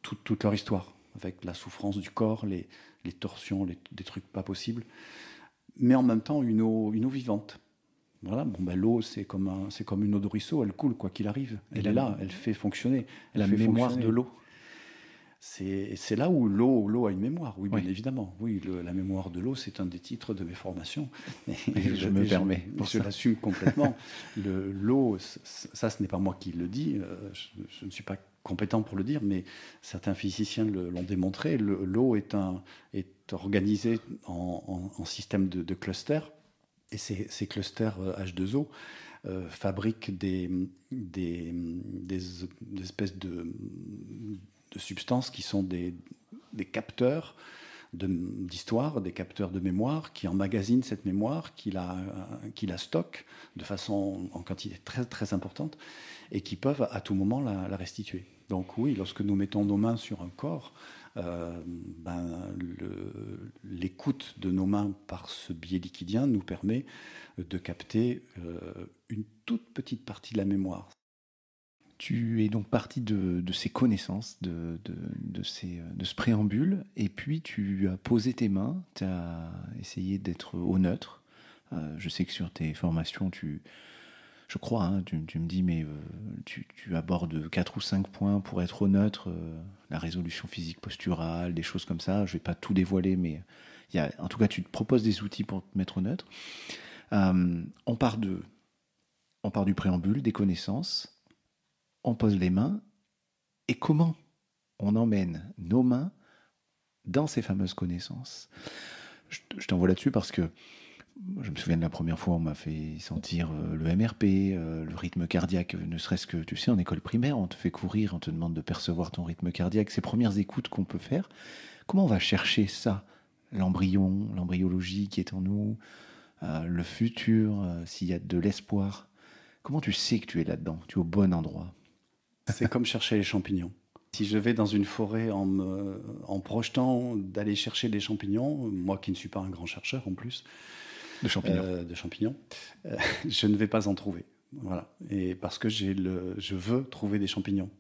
toute leur histoire, avec la souffrance du corps, les, les torsions, les, des trucs pas possibles, mais en même temps une eau, une eau vivante. Voilà, bon ben, l'eau c'est comme un, c'est comme une eau de ruisseau, elle coule quoi qu'il arrive, elle est là, elle fait fonctionner. Elle la mémoire de l'eau. C'est, c'est là où l'eau, l'eau a une mémoire, oui, bien évidemment. Oui, la mémoire de l'eau, c'est un des titres de mes formations. Et je, me permets. je l'assume complètement. le, l'eau, ça, ce n'est pas moi qui le dis. Euh, je ne suis pas compétent pour le dire, mais certains physiciens l'ont démontré, l'eau est, est organisée en, système de, clusters, et ces, clusters H2O euh, euh, fabriquent des, des, espèces de, de, substances qui sont des, capteurs d'histoire, des capteurs de mémoire, qui emmagasinent cette mémoire, qui la, la stockent de façon en quantité très, très importante, et qui peuvent à tout moment la restituer. Donc oui, lorsque nous mettons nos mains sur un corps, euh, ben, l'écoute de nos mains par ce biais liquidien nous permet de capter euh, une toute petite partie de la mémoire. Tu es donc parti de, ces connaissances, de, ce préambule, et puis tu as posé tes mains, tu as essayé d'être au neutre. Euh, je sais que sur tes formations, tu, je crois, hein, tu, me dis, mais euh, tu, abordes 4 ou 5 points pour être au neutre, euh, la résolution physique posturale, des choses comme ça. Je ne vais pas tout dévoiler, mais euh, y a, en tout cas, tu te proposes des outils pour te mettre au neutre. on, part de, on part du préambule, des connaissances, on pose les mains, et comment on emmène nos mains dans ces fameuses connaissances je t'envoie là-dessus parce que je me souviens de la première fois, on m'a fait sentir euh, le MRP, euh, le rythme cardiaque, ne serait-ce que, tu sais, en école primaire, on te fait courir, on te demande de percevoir ton rythme cardiaque, ces premières écoutes qu'on peut faire. Comment on va chercher ça L'embryon, l'embryologie qui est en nous, euh, le futur, s'il y a de l'espoir. Comment tu sais que tu es là-dedans Tu es au bon endroit C'est comme chercher les champignons. Si je vais dans une forêt en en projetant d'aller chercher des champignons, moi qui ne suis pas un grand chercheur en plus, de champignons. Euh, euh, je ne vais pas en trouver. Voilà. Et parce que j'ai le, je veux trouver des champignons.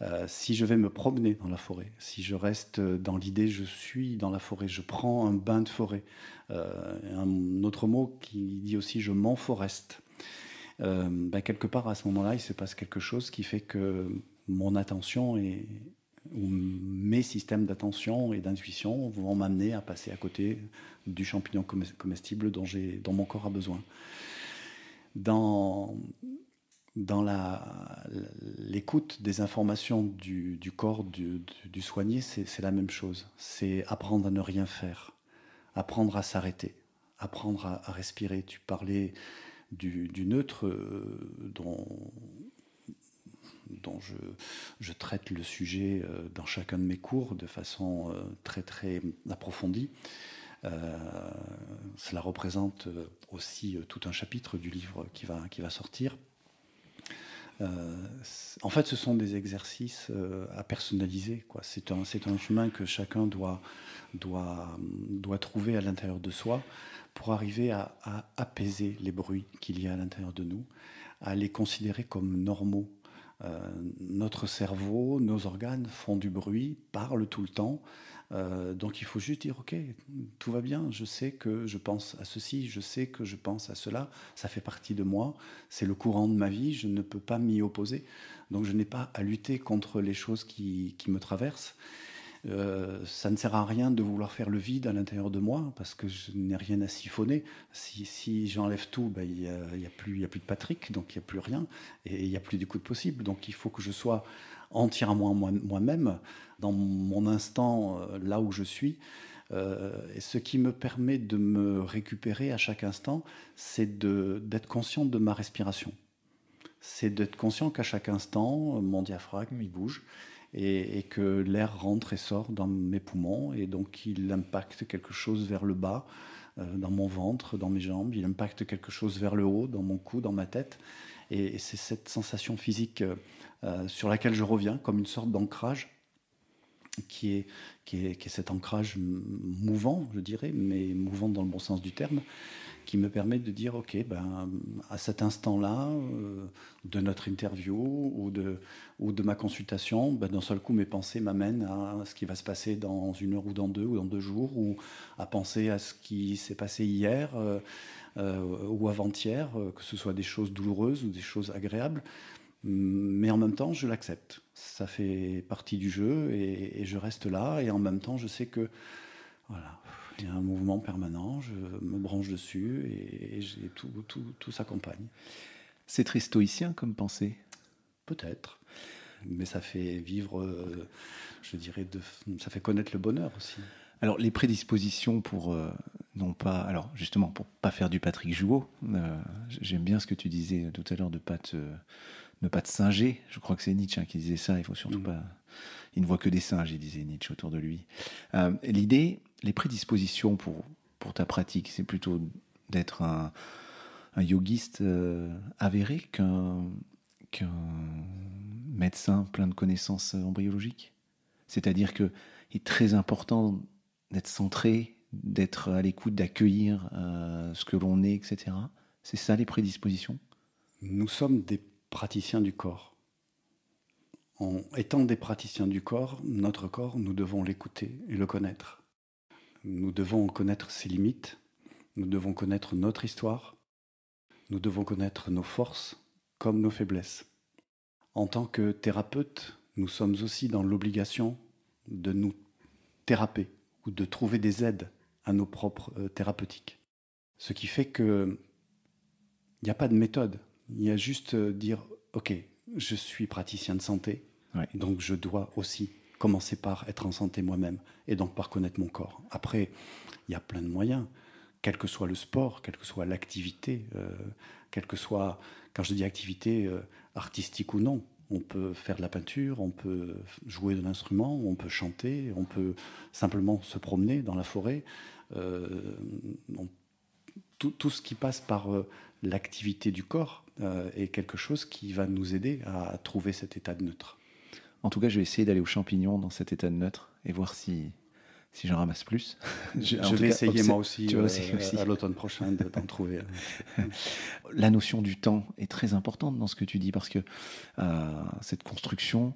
Euh, si je vais me promener dans la forêt, si je reste dans l'idée, je suis dans la forêt, je prends un bain de forêt. un autre mot qui dit aussi je m'enforeste. Ben, quelque part à ce moment-là, il se passe quelque chose qui fait que mon attention est, où mes systèmes d'attention et d'intuition vont m'amener à passer à côté du champignon comestible dont, dont mon corps a besoin. Dans, dans l'écoute des informations du, corps du, soigné, c'est la même chose. C'est apprendre à ne rien faire, apprendre à s'arrêter, apprendre à, respirer. Tu parlais du, neutre euh, dont dont je, traite le sujet euh, dans chacun de mes cours de façon euh, très très approfondie. Euh, cela représente aussi tout un chapitre du livre qui va, qui va sortir. en fait, ce sont des exercices à personnaliser. C'est un, un, chemin que chacun doit, doit, doit trouver à l'intérieur de soi pour arriver à apaiser les bruits qu'il y a à l'intérieur de nous, à les considérer comme normaux euh, notre cerveau, nos organes font du bruit, parlent tout le temps. Euh, donc il faut juste dire, ok, tout va bien, je sais que je pense à ceci, je sais que je pense à cela, ça fait partie de moi, c'est le courant de ma vie, je ne peux pas m'y opposer. Donc je n'ai pas à lutter contre les choses qui, qui me traversent. Euh, ça ne sert à rien de vouloir faire le vide à l'intérieur de moi parce que je n'ai rien à siphonner. Si, j'enlève tout, ben, il n'y a, plus, y a plus de Patrick, donc il n'y a plus rien et il n'y a plus d'écoute possible. Donc il faut que je sois entièrement moi-même, dans mon instant, euh, là où je suis. Euh, et ce qui me permet de me récupérer à chaque instant, c'est d'être conscient de ma respiration c'est d'être conscient qu'à chaque instant, mon diaphragme, il bouge, et, que l'air rentre et sort dans mes poumons et donc il impacte quelque chose vers le bas euh, dans mon ventre, dans mes jambes, il impacte quelque chose vers le haut, dans mon cou, dans ma tête. Et, c'est cette sensation physique euh, sur laquelle je reviens, comme une sorte d'ancrage, qui est, qui, est, qui est cet ancrage mouvant, je dirais, mais mouvant dans le bon sens du terme, qui me permet de dire, OK, ben, à cet instant-là, euh, de notre interview ou de, ou de ma consultation, ben, d'un seul coup, mes pensées m'amènent à ce qui va se passer dans une heure ou dans deux ou dans deux jours, ou à penser à ce qui s'est passé hier euh, euh, ou avant-hier, que ce soit des choses douloureuses ou des choses agréables. Mais en même temps, je l'accepte. Ça fait partie du jeu et, et je reste là. Et en même temps, je sais que voilà, il y a un mouvement permanent, je me branche dessus et, tout, s'accompagne. C'est très stoïcien comme pensée Peut-être. Mais ça fait vivre, euh, je dirais, de, ça fait connaître le bonheur aussi. Alors, les prédispositions pour, euh, non pas, alors justement, pour pas faire du Patrick Jouot, euh, j'aime bien ce que tu disais tout à l'heure de ne pas te singer. Je crois que c'est Nietzsche hein, qui disait ça, il faut surtout mm. pas. Il ne voit que des singes, il disait Nietzsche autour de lui. L'idée, les prédispositions pour, ta pratique, c'est plutôt d'être un, yogiste euh, avéré qu'un médecin plein de connaissances embryologiques C'est-à-dire qu'il est très important d'être centré, d'être à l'écoute, d'accueillir euh, ce que l'on est, etc. C'est ça les prédispositions Nous sommes des praticiens du corps. En étant des praticiens du corps, notre corps, nous devons l'écouter et le connaître. Nous devons connaître ses limites, nous devons connaître notre histoire, nous devons connaître nos forces comme nos faiblesses. En tant que thérapeute, nous sommes aussi dans l'obligation de nous théraper ou de trouver des aides à nos propres euh, thérapeutiques. Ce qui fait que il n'y a pas de méthode. Il y a juste euh, dire, OK, je suis praticien de santé, donc je dois aussi commencer par être en santé moi-même et donc par connaître mon corps. Après, il y a plein de moyens, quel que soit le sport, quelle que soit l'activité, euh, quelle que soit, quand je dis activité, euh, artistique ou non. On peut faire de la peinture, on peut jouer de l'instrument, on peut chanter, on peut simplement se promener dans la forêt. Euh, tout, ce qui passe par l'activité du corps est quelque chose qui va nous aider à trouver cet état de neutre. En tout cas, je vais essayer d'aller aux champignons dans cet état de neutre et voir si, si j'en ramasse plus. je, vais essayer moi euh, aussi, à l'automne prochain d'en trouver. La notion du temps est très importante dans ce que tu dis parce que euh, cette construction,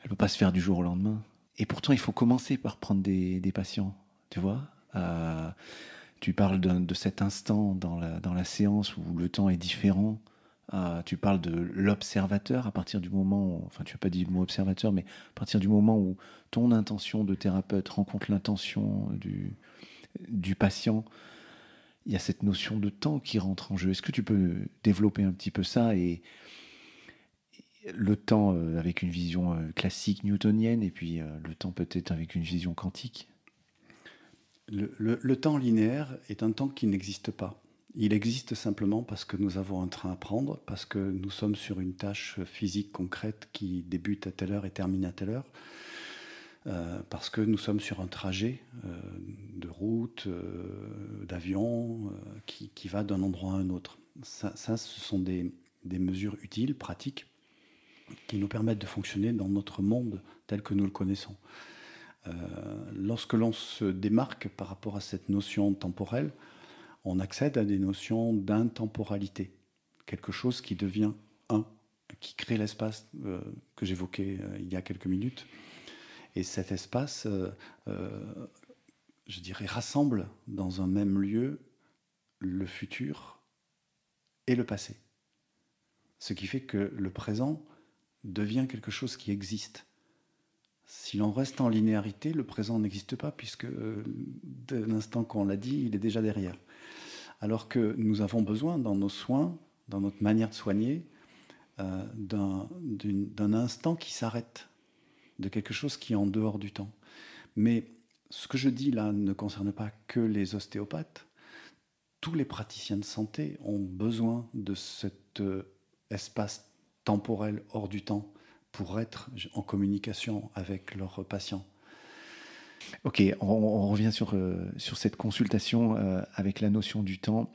elle ne peut pas se faire du jour au lendemain. Et pourtant, il faut commencer par prendre des, patients, tu vois euh, tu parles de, de, cet instant dans la, dans la séance où le temps est différent. Euh, tu parles de l'observateur à partir du moment, où, enfin tu as pas dit mot observateur, mais à partir du moment où ton intention de thérapeute rencontre l'intention du, du patient, il y a cette notion de temps qui rentre en jeu. Est-ce que tu peux développer un petit peu ça et le temps euh, avec une vision euh, classique newtonienne et puis le temps peut-être avec une vision quantique le temps linéaire est un temps qui n'existe pas. Il existe simplement parce que nous avons un train à prendre, parce que nous sommes sur une tâche physique concrète qui débute à telle heure et termine à telle heure, euh, parce que nous sommes sur un trajet euh, de route, euh, d'avion, qui, va d'un endroit à un autre. Ça, ce sont des, mesures utiles, pratiques, qui nous permettent de fonctionner dans notre monde tel que nous le connaissons. lorsque l'on se démarque par rapport à cette notion temporelle, on accède à des notions d'intemporalité, quelque chose qui devient un, qui crée l'espace euh, que j'évoquais euh, il y a quelques minutes. Et cet espace, euh, je dirais, rassemble dans un même lieu le futur et le passé. Ce qui fait que le présent devient quelque chose qui existe. Si l'on reste en linéarité, le présent n'existe pas, puisque dès l'instant qu'on l'a dit, il est déjà derrière alors que nous avons besoin dans nos soins, dans notre manière de soigner, euh, d'un instant qui s'arrête, de quelque chose qui est en dehors du temps. Mais ce que je dis là ne concerne pas que les ostéopathes. Tous les praticiens de santé ont besoin de cet euh, espace temporel hors du temps pour être en communication avec leurs patients. Ok, on, revient sur, euh, sur cette consultation euh, avec la notion du temps.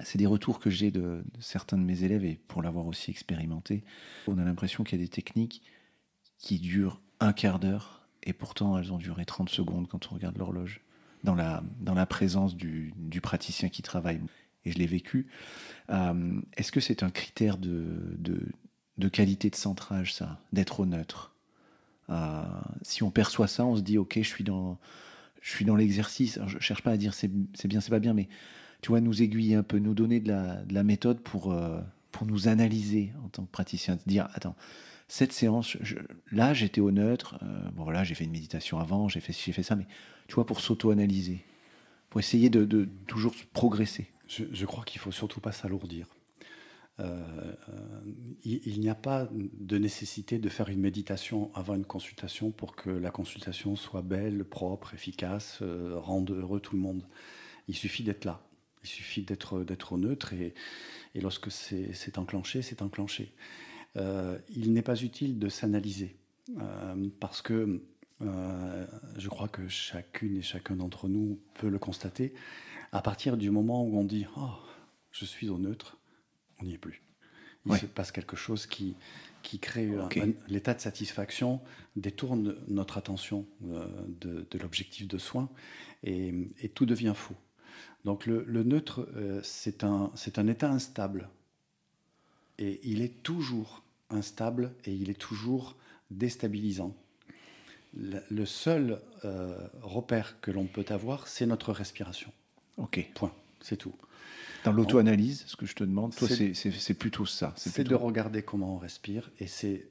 C'est des retours que j'ai de, certains de mes élèves et pour l'avoir aussi expérimenté, on a l'impression qu'il y a des techniques qui durent un quart d'heure et pourtant elles ont duré 30 secondes quand on regarde l'horloge dans la, dans la présence du, praticien qui travaille. Et je l'ai vécu. Euh, est-ce que c'est un critère de, de, de qualité de centrage, ça, d'être au neutre euh, si on perçoit ça, on se dit ok, je suis dans, je suis dans l'exercice. Je cherche pas à dire c'est bien, c'est pas bien, mais tu vois, nous aiguiller un peu, nous donner de la, méthode pour, euh, pour nous analyser en tant que praticien, dire attends, cette séance, là j'étais au neutre, euh, bon là j'ai fait une méditation avant, j'ai fait j'ai fait ça, mais tu vois, pour s'auto-analyser, pour essayer de, toujours progresser. je crois qu'il faut surtout pas s'alourdir. Euh, euh, il, n'y a pas de nécessité de faire une méditation avant une consultation pour que la consultation soit belle, propre, efficace, euh, rende heureux tout le monde. Il suffit d'être là. Il suffit d'être neutre et, et lorsque c'est enclenché, c'est enclenché. il n'est pas utile de s'analyser parce que je crois que chacune et chacun d'entre nous peut le constater. À partir du moment où on dit ah, je suis au neutre, on n'y est plus. Il se passe quelque chose qui, qui crée l'état de satisfaction, détourne notre attention euh, de, l'objectif de soin et, tout devient faux. Donc le, neutre, euh, c'est un, un état instable. Et il est toujours instable et il est toujours déstabilisant. Le, seul euh, repère que l'on peut avoir, c'est notre respiration. Ok. Point. C'est tout. Dans l'auto-analyse, ce que je te demande, c'est plutôt ça. C'est de regarder comment on respire. Et c'est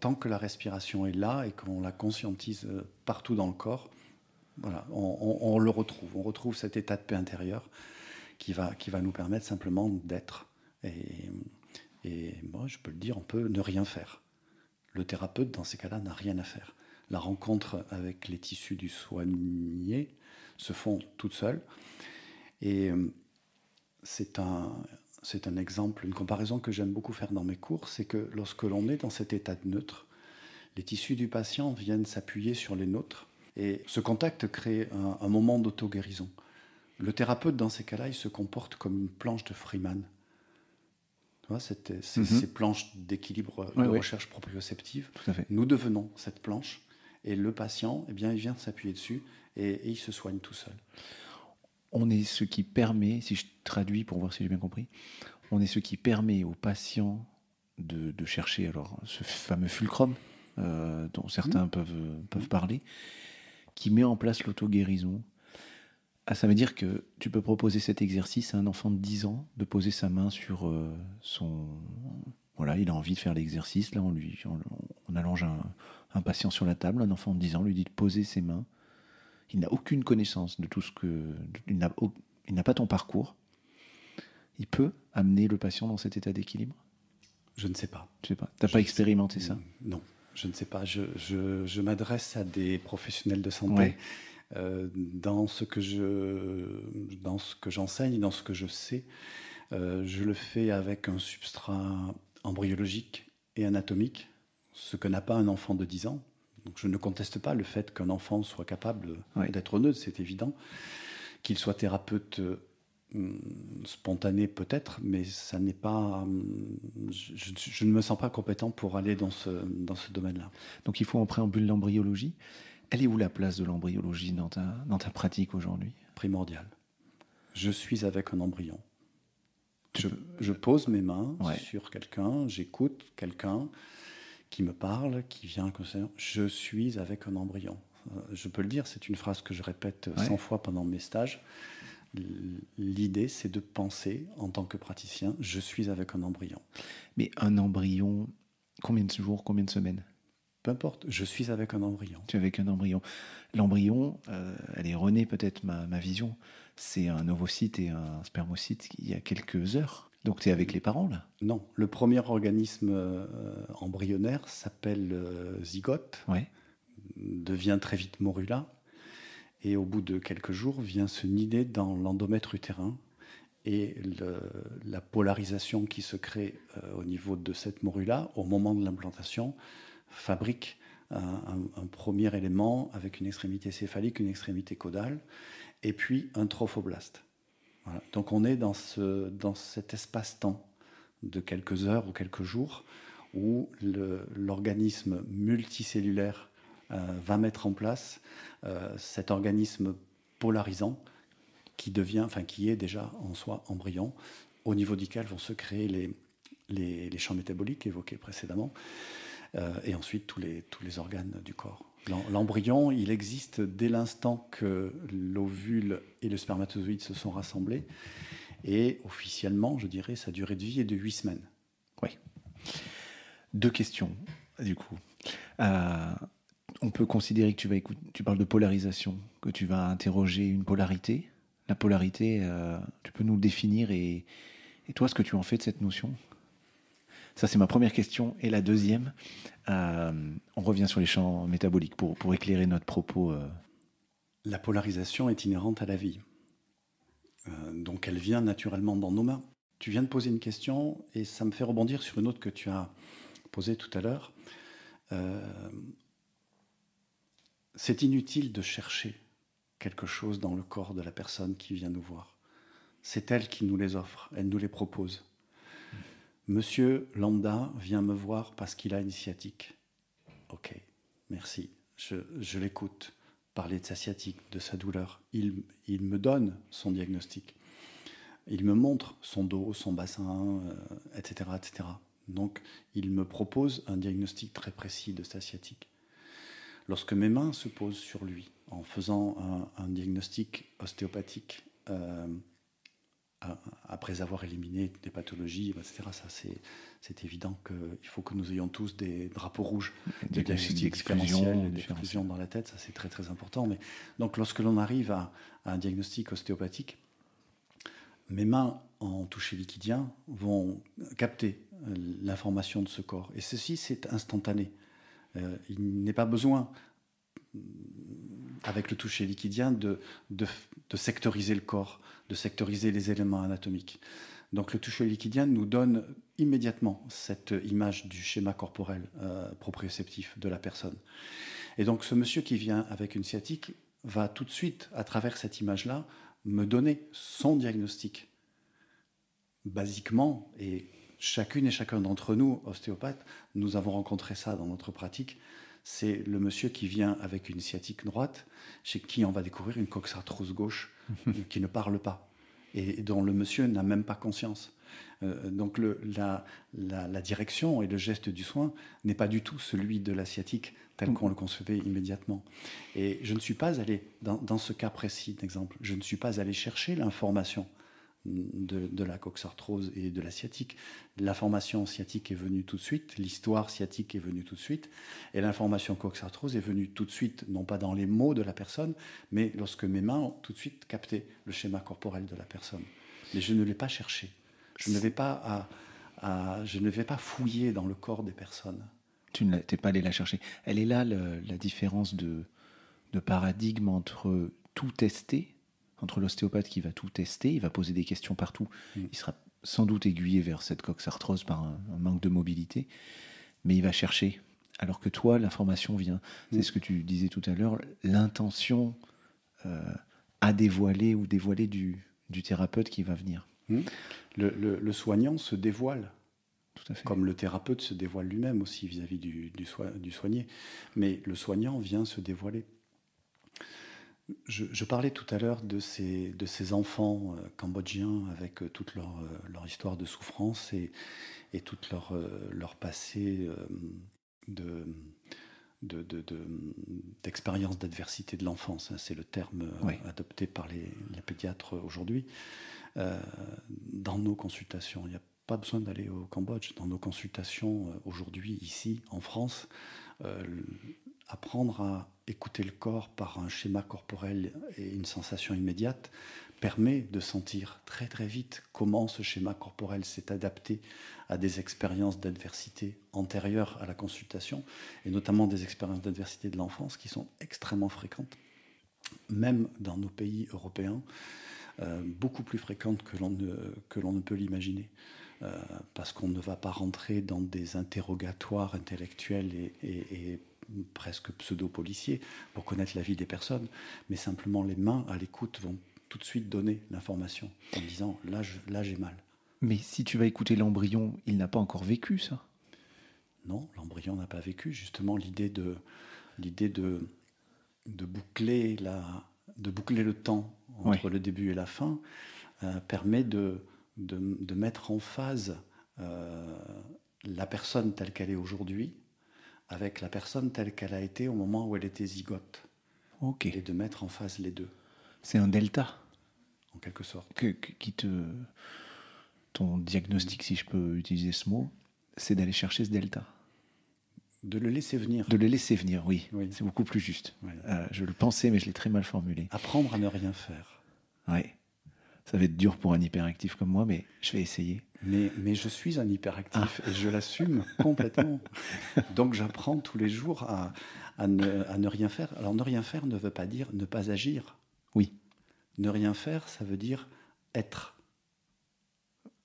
tant que la respiration est là et qu'on la conscientise euh, partout dans le corps, voilà, on, le retrouve. On retrouve cet état de paix intérieure qui va, qui va nous permettre simplement d'être. Et, moi, je peux le dire, on peut ne rien faire. Le thérapeute, dans ces cas-là, n'a rien à faire. La rencontre avec les tissus du soigné se font toute seule. Et euh, c'est un, exemple, une comparaison que j'aime beaucoup faire dans mes cours, c'est que lorsque l'on est dans cet état de neutre, les tissus du patient viennent s'appuyer sur les nôtres et ce contact crée un, moment d'auto-guérison. Le thérapeute, dans ces cas-là, il se comporte comme une planche de Freeman. Tu vois, mhm. ces planches d'équilibre de recherche proprioceptive, nous devenons cette planche et le patient, eh bien, il vient s'appuyer dessus et il se soigne tout seul on est ce qui permet, si je traduis pour voir si j'ai bien compris, on est ce qui permet aux patients de, chercher alors ce fameux fulcrum euh, dont certains mmh. peuvent, peuvent mmh. parler, qui met en place l'auto-guérison. Ah, ça veut dire que tu peux proposer cet exercice à un enfant de 10 ans, de poser sa main sur euh, son... Voilà, il a envie de faire l'exercice. Là, on, lui, on, allonge un, un patient sur la table, un enfant de 10 ans lui dit de poser ses mains il n'a aucune connaissance de tout ce que. Il n'a, pas ton parcours. Il peut amener le patient dans cet état d'équilibre Je ne sais pas. Tu sais pas. pas expérimenté ça mm, Non, je ne sais pas. Je, m'adresse à des professionnels de santé. Euh, dans ce que je, dans ce que j'enseigne, dans ce que je sais, euh, je le fais avec un substrat embryologique et anatomique, ce que n'a pas un enfant de 10 ans je ne conteste pas le fait qu'un enfant soit capable d'être neutre, c'est évident. Qu'il soit thérapeute hum, spontané peut-être, mais ça n'est pas. Hum, je, ne me sens pas compétent pour aller dans ce, dans ce domaine-là. Donc il faut en préambule l'embryologie. Elle est où la place de l'embryologie dans ta, dans ta pratique aujourd'hui Primordiale. Je suis avec un embryon. Je, pose mes mains sur quelqu'un, j'écoute quelqu'un, qui me parle, qui vient comme ça, je suis avec un embryon. Euh, je peux le dire, c'est une phrase que je répète 100 fois pendant mes stages. L'idée, c'est de penser en tant que praticien, je suis avec un embryon. Mais un embryon, combien de jours, combien de semaines peu importe, je suis avec un embryon. Tu es avec un embryon. L'embryon, euh, elle est renée peut-être ma, ma, vision. C'est un ovocyte et un spermocyte il y a quelques heures. Donc tu es avec les parents là Non, le premier organisme euh, embryonnaire s'appelle euh, zygote, devient très vite morula, et au bout de quelques jours vient se nider dans l'endomètre utérin. Et la polarisation qui se crée euh, au niveau de cette morula, au moment de l'implantation, fabrique un, un, premier élément avec une extrémité céphalique, une extrémité caudale, et puis un trophoblaste. Donc on est dans, cet espace-temps de quelques heures ou quelques jours où l'organisme multicellulaire euh, va mettre en place euh, cet organisme polarisant qui devient, enfin qui est déjà en soi embryon. Au niveau duquel vont se créer les, champs métaboliques évoqués précédemment, euh, et ensuite tous les organes du corps. L'embryon, il existe dès l'instant que l'ovule et le spermatozoïde se sont rassemblés. Et officiellement, je dirais, sa durée de vie est de 8 semaines. Oui. Deux questions, du coup. Euh, on peut considérer que tu vas écouter, tu parles de polarisation, que tu vas interroger une polarité. La polarité, euh, tu peux nous définir et toi, ce que tu en fais de cette notion ça, c'est ma première question. Et la deuxième, euh, on revient sur les champs métaboliques pour, pour éclairer notre propos. Euh. La polarisation est inhérente à la vie. Euh, donc elle vient naturellement dans nos mains. Tu viens de poser une question et ça me fait rebondir sur une autre que tu as posée tout à l'heure. c'est inutile de chercher quelque chose dans le corps de la personne qui vient nous voir. C'est elle qui nous les offre, elle nous les propose. Monsieur Lambda vient me voir parce qu'il a une sciatique. Ok, merci. Je, l'écoute parler de sa sciatique, de sa douleur. Il, me donne son diagnostic. Il me montre son dos, son bassin, etc., euh, etc. Donc, il me propose un diagnostic très précis de sa sciatique. Lorsque mes mains se posent sur lui, en faisant un, diagnostic ostéopathique, euh, après avoir éliminé des pathologies, etc. Ben, ça, c'est évident qu'il faut que nous ayons tous des drapeaux rouges, des diagnostics différentiels, des perfusions dans la tête. Ça, c'est très très important. Mais donc, lorsque l'on arrive à, un diagnostic ostéopathique, mes mains en toucher liquidien vont capter euh, l'information de ce corps. Et ceci, c'est instantané. Euh, il n'est pas besoin avec le toucher liquidien, de, de, sectoriser le corps, de sectoriser les éléments anatomiques. Donc le toucher liquidien nous donne immédiatement cette image du schéma corporel euh, proprioceptif de la personne. Et donc ce monsieur qui vient avec une sciatique va tout de suite, à travers cette image-là, me donner son diagnostic. Basiquement, et chacune et chacun d'entre nous, ostéopathes, nous avons rencontré ça dans notre pratique, c'est le monsieur qui vient avec une sciatique droite, chez qui on va découvrir une coxarthrose gauche mhm. euh, qui ne parle pas et dont le monsieur n'a même pas conscience. Euh, donc la, direction et le geste du soin n'est pas du tout celui de la sciatique tel mm. qu'on le concevait immédiatement. Et je ne suis pas allé, dans, dans ce cas précis d'exemple, je ne suis pas allé chercher l'information de, la coxarthrose et de la sciatique. l'information sciatique est venue tout de suite, l'histoire sciatique est venue tout de suite, et l'information coxarthrose est venue tout de suite, non pas dans les mots de la personne, mais lorsque mes mains ont tout de suite capté le schéma corporel de la personne. Mais je ne l'ai pas cherché. Je ne vais pas je ne vais pas fouiller dans le corps des personnes. Tu n'es pas allé la chercher. Elle est là la différence de paradigme entre tout tester, entre l'ostéopathe qui va tout tester, il va poser des questions partout, mm. il sera sans doute aiguillé vers cette coxarthrose par un, manque de mobilité, mais il va chercher. Alors que toi, l'information vient. C'est mm. ce que tu disais tout à l'heure, l'intention euh, à dévoiler ou dévoiler du, du thérapeute qui va venir. Mm. Le, soignant se dévoile. Tout à fait. Comme le thérapeute se dévoile lui-même aussi vis-à-vis du, du soigné. Mais le soignant vient se dévoiler. Je, parlais tout à l'heure de ces, de enfants euh, cambodgiens avec euh, toute euh, leur, histoire de souffrance et, et tout leur, leur passé de, d'expérience de, d'adversité de l'enfance. Hein, c'est le terme adopté par les, les pédiatres aujourd'hui. dans nos consultations, il n'y a pas besoin d'aller au Cambodge. Dans nos consultations aujourd'hui, ici, en France, apprendre à écouter le corps par un schéma corporel et une sensation immédiate permet de sentir très très vite comment ce schéma corporel s'est adapté à des expériences d'adversité antérieures à la consultation, et notamment des expériences d'adversité de l'enfance qui sont extrêmement fréquentes, même dans nos pays européens, euh, beaucoup plus fréquentes que l'on ne, ne peut l'imaginer. Euh, parce qu'on ne va pas rentrer dans des interrogatoires intellectuels et, et presque pseudo-policiers pour connaître la vie des personnes, mais simplement les mains à l'écoute vont tout de suite donner l'information en disant là, là j'ai mal. Mais si tu vas écouter l'embryon, il n'a pas encore vécu ça Non, l'embryon n'a pas vécu. Justement, l'idée de, l'idée de, de, boucler la, de boucler le temps entre le début et la fin euh, permet de, mettre en phase euh, la personne telle qu'elle est aujourd'hui avec la personne telle qu'elle a été au moment où elle était zygote. Ok. Et de mettre en face les deux. C'est un delta. En quelque sorte. Que, qui te. Ton diagnostic, si je peux utiliser ce mot, c'est d'aller chercher ce delta. De le laisser venir. De le laisser venir, oui. C'est beaucoup plus juste. Euh, je le pensais, mais je l'ai très mal formulé. Apprendre à ne rien faire. Oui. Ça va être dur pour un hyperactif comme moi, mais je vais essayer. Mais, je suis un hyperactif ah. et je l'assume complètement. Donc j'apprends tous les jours à, à, ne, rien faire. Alors ne rien faire ne veut pas dire ne pas agir. Oui. Ne rien faire, ça veut dire être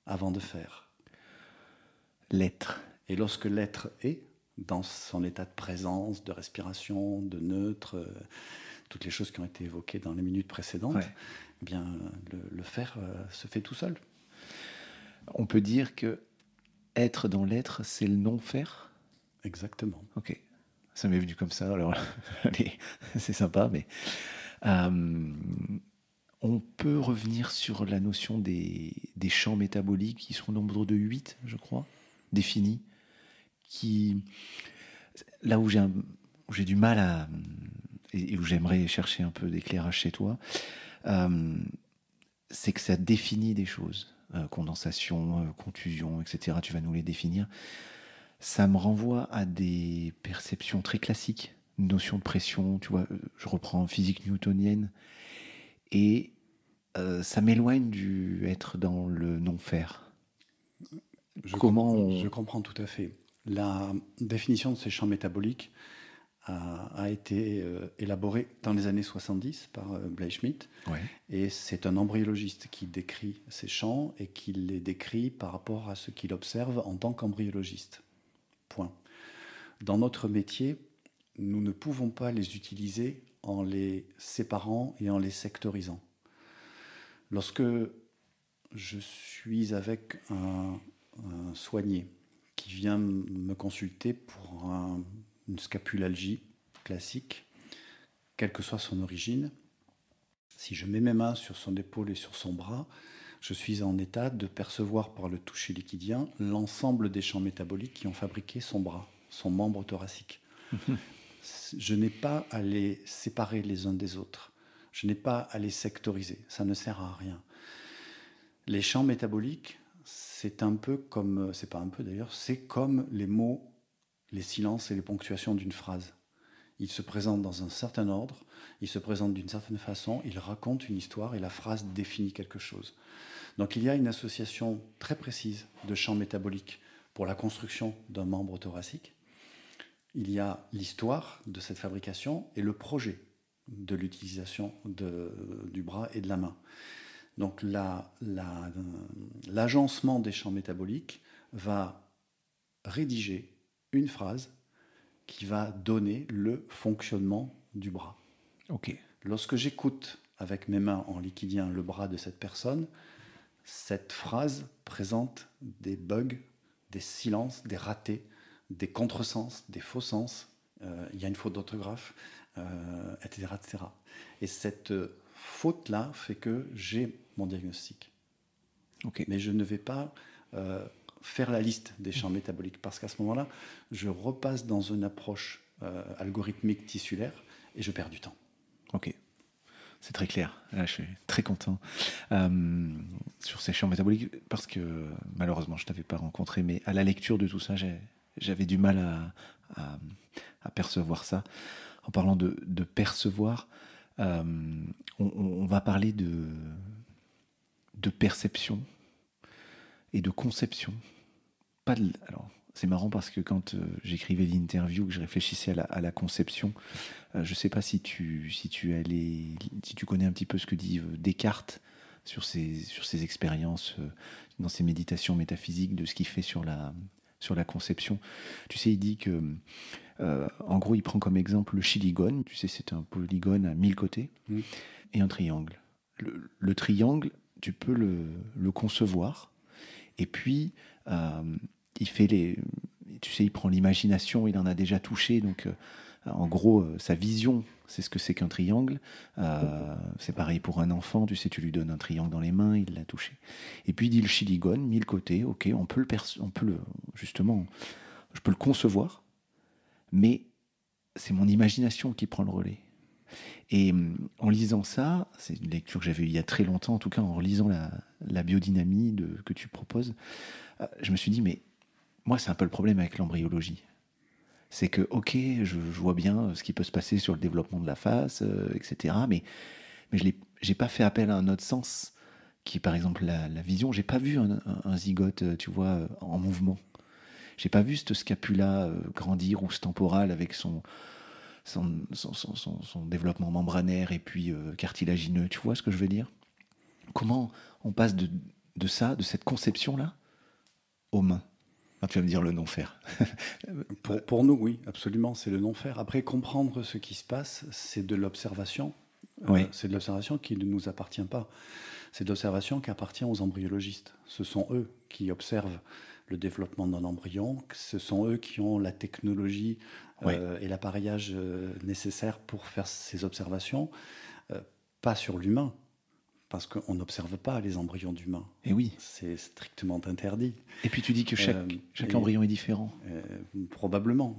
avant de faire. L'être. Et lorsque l'être est, dans son état de présence, de respiration, de neutre, euh, toutes les choses qui ont été évoquées dans les minutes précédentes, bien, le, faire euh, se fait tout seul. On peut dire que être dans l'être, c'est le non-faire Exactement. Ok. Ça m'est venu comme ça, alors c'est sympa, mais euh, on peut revenir sur la notion des, champs métaboliques qui sont nombreux de 8, je crois, définis, qui, là où j'ai du mal à, et où j'aimerais chercher un peu d'éclairage chez toi, euh, c'est que ça définit des choses. Euh, condensation, euh, contusion, etc. Tu vas nous les définir. Ça me renvoie à des perceptions très classiques une notion de pression, tu vois, je reprends physique newtonienne, et ça m'éloigne du être dans le non-faire. Je comprends tout à fait. La définition de ces champs métaboliques, a, été euh, élaboré dans les années 70 par euh, Et c'est un embryologiste qui décrit ces champs et qui les décrit par rapport à ce qu'il observe en tant qu'embryologiste. Point. Dans notre métier, nous ne pouvons pas les utiliser en les séparant et en les sectorisant. Lorsque je suis avec un, un soigné qui vient me consulter pour un une scapulalgie classique, quelle que soit son origine. Si je mets mes mains sur son épaule et sur son bras, je suis en état de percevoir par le toucher liquidien l'ensemble des champs métaboliques qui ont fabriqué son bras, son membre thoracique. je n'ai pas à les séparer les uns des autres. Je n'ai pas à les sectoriser. Ça ne sert à rien. Les champs métaboliques, c'est un peu comme, c'est pas un peu d'ailleurs, c'est comme les mots les silences et les ponctuations d'une phrase. Il se présente dans un certain ordre, il se présente d'une certaine façon, il raconte une histoire et la phrase définit quelque chose. Donc il y a une association très précise de champs métaboliques pour la construction d'un membre thoracique. Il y a l'histoire de cette fabrication et le projet de l'utilisation du bras et de la main. Donc euh, l'agencement la, des champs métaboliques va rédiger une phrase qui va donner le fonctionnement du bras. Ok. Lorsque j'écoute avec mes mains en liquidien le bras de cette personne, cette phrase présente des bugs, des silences, des ratés, des contresens, des faux sens. Euh, il y a une faute d'orthographe, etc., euh, etc. Et cette euh, faute-là fait que j'ai mon diagnostic. Ok. Mais je ne vais pas faire la liste des champs métaboliques, parce qu'à ce moment-là, je repasse dans une approche euh, algorithmique tissulaire et je perds du temps. Ok. C'est très clair. Là, je suis très content euh, sur ces champs métaboliques parce que malheureusement, je ne t'avais pas rencontré, mais à la lecture de tout ça, j'avais du mal à, percevoir ça. En parlant de, percevoir, euh, on, va parler de, de perception et de conception pas Alors, c'est marrant parce que quand euh, j'écrivais l'interview, que je réfléchissais à la, conception, euh, je ne sais pas si tu, si, tu si tu connais un petit peu ce que dit euh, Descartes sur ses, sur ses expériences, dans ses méditations métaphysiques, de ce qu'il fait sur la, sur la conception. Tu sais, il dit que, en gros, il prend comme exemple le chiligone. Tu sais, c'est un polygone à mille côtés mmh. et un triangle. Le, triangle, tu peux le, le concevoir et puis, euh, il fait les. Tu sais, il prend l'imagination, il en a déjà touché. Donc, euh, en gros, euh, sa vision, c'est ce que c'est qu'un triangle. c'est pareil pour un enfant. Tu sais, tu lui donnes un triangle dans les mains, il l'a touché. Et puis, il dit le chiligone, mille côtés. Ok, on peut le. On peut le justement, je peux le concevoir, mais c'est mon imagination qui prend le relais. Et hum, en lisant ça, c'est une lecture que j'avais eue il y a très longtemps, en tout cas en lisant la, biodynamie que tu proposes, euh, je me suis dit, mais moi, c'est un peu le problème avec l'embryologie. C'est que, ok, je, vois bien ce qui peut se passer sur le développement de la face, euh, etc. Mais, mais je n'ai pas fait appel à un autre sens, qui par exemple la, vision. vision. n'ai pas vu un, un, zygote, euh, tu vois, en mouvement. Je n'ai pas vu ce scapula grandir ou ce temporal avec son, son, développement membranaire et puis euh, cartilagineux. Tu vois ce que je veux dire Comment on passe de, ça, de cette conception-là, aux mains tu vas me dire le non-faire. pour, nous, oui, absolument, c'est le non-faire. Après, comprendre ce qui se passe, c'est de l'observation. Euh, c'est de l'observation qui ne nous appartient pas. C'est de l'observation qui appartient aux embryologistes. Ce sont eux qui observent le développement d'un embryon. Ce sont eux qui ont la technologie euh, et l'appareillage euh, nécessaire pour faire ces observations, euh, pas sur l'humain, parce qu'on n'observe pas les embryons d'humains. Et eh oui. C'est strictement interdit. Et puis tu dis que chaque, embryon est différent. probablement,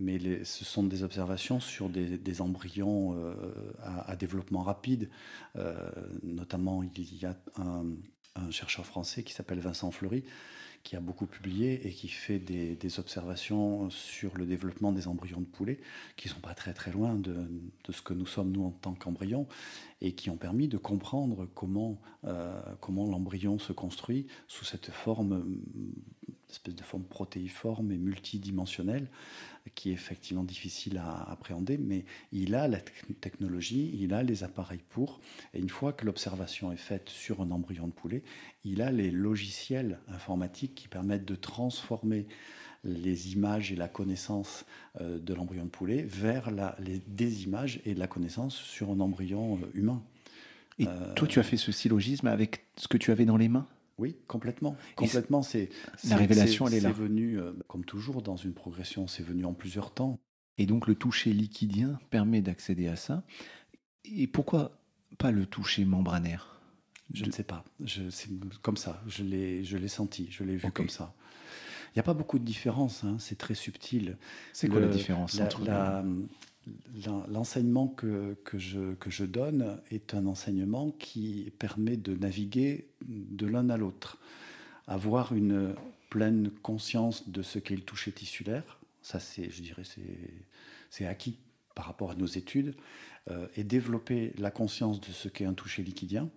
mais, ce sont des observations sur des, embryons à, développement rapide. notamment, il y a un, un chercheur français qui s'appelle Vincent Fleury, qui a beaucoup publié et qui fait des, observations sur le développement des embryons de poulet, qui ne sont pas très très loin de, de, ce que nous sommes nous en tant qu'embryons, et qui ont permis de comprendre comment, euh, comment l'embryon se construit sous cette forme, espèce de forme protéiforme et multidimensionnelle qui est effectivement difficile à appréhender, mais il a la technologie, il a les appareils pour, et une fois que l'observation est faite sur un embryon de poulet, il a les logiciels informatiques qui permettent de transformer les images et la connaissance euh, de l'embryon de poulet vers les, des images et de la connaissance sur un embryon euh, humain. Et toi, euh, tu as fait ce syllogisme avec ce que tu avais dans les mains oui, complètement. Complètement. C'est la révélation, elle est, là. C'est venu, euh, comme toujours dans une progression, c'est venu en plusieurs temps. Et donc le toucher liquidien permet d'accéder à ça. Et pourquoi pas le toucher membranaire Je ne sais pas. C'est comme ça. Je l'ai senti. Je l'ai vu comme ça. Il n'y a pas beaucoup de différence. Hein. C'est très subtil. C'est quoi la différence entre la, L'enseignement que, que, je, que, je, donne est un enseignement qui permet de naviguer de l'un à l'autre. Avoir une pleine conscience de ce qu'est le toucher tissulaire, ça c'est, je dirais, c'est acquis par rapport à nos études, euh, et développer la conscience de ce qu'est un toucher liquidien,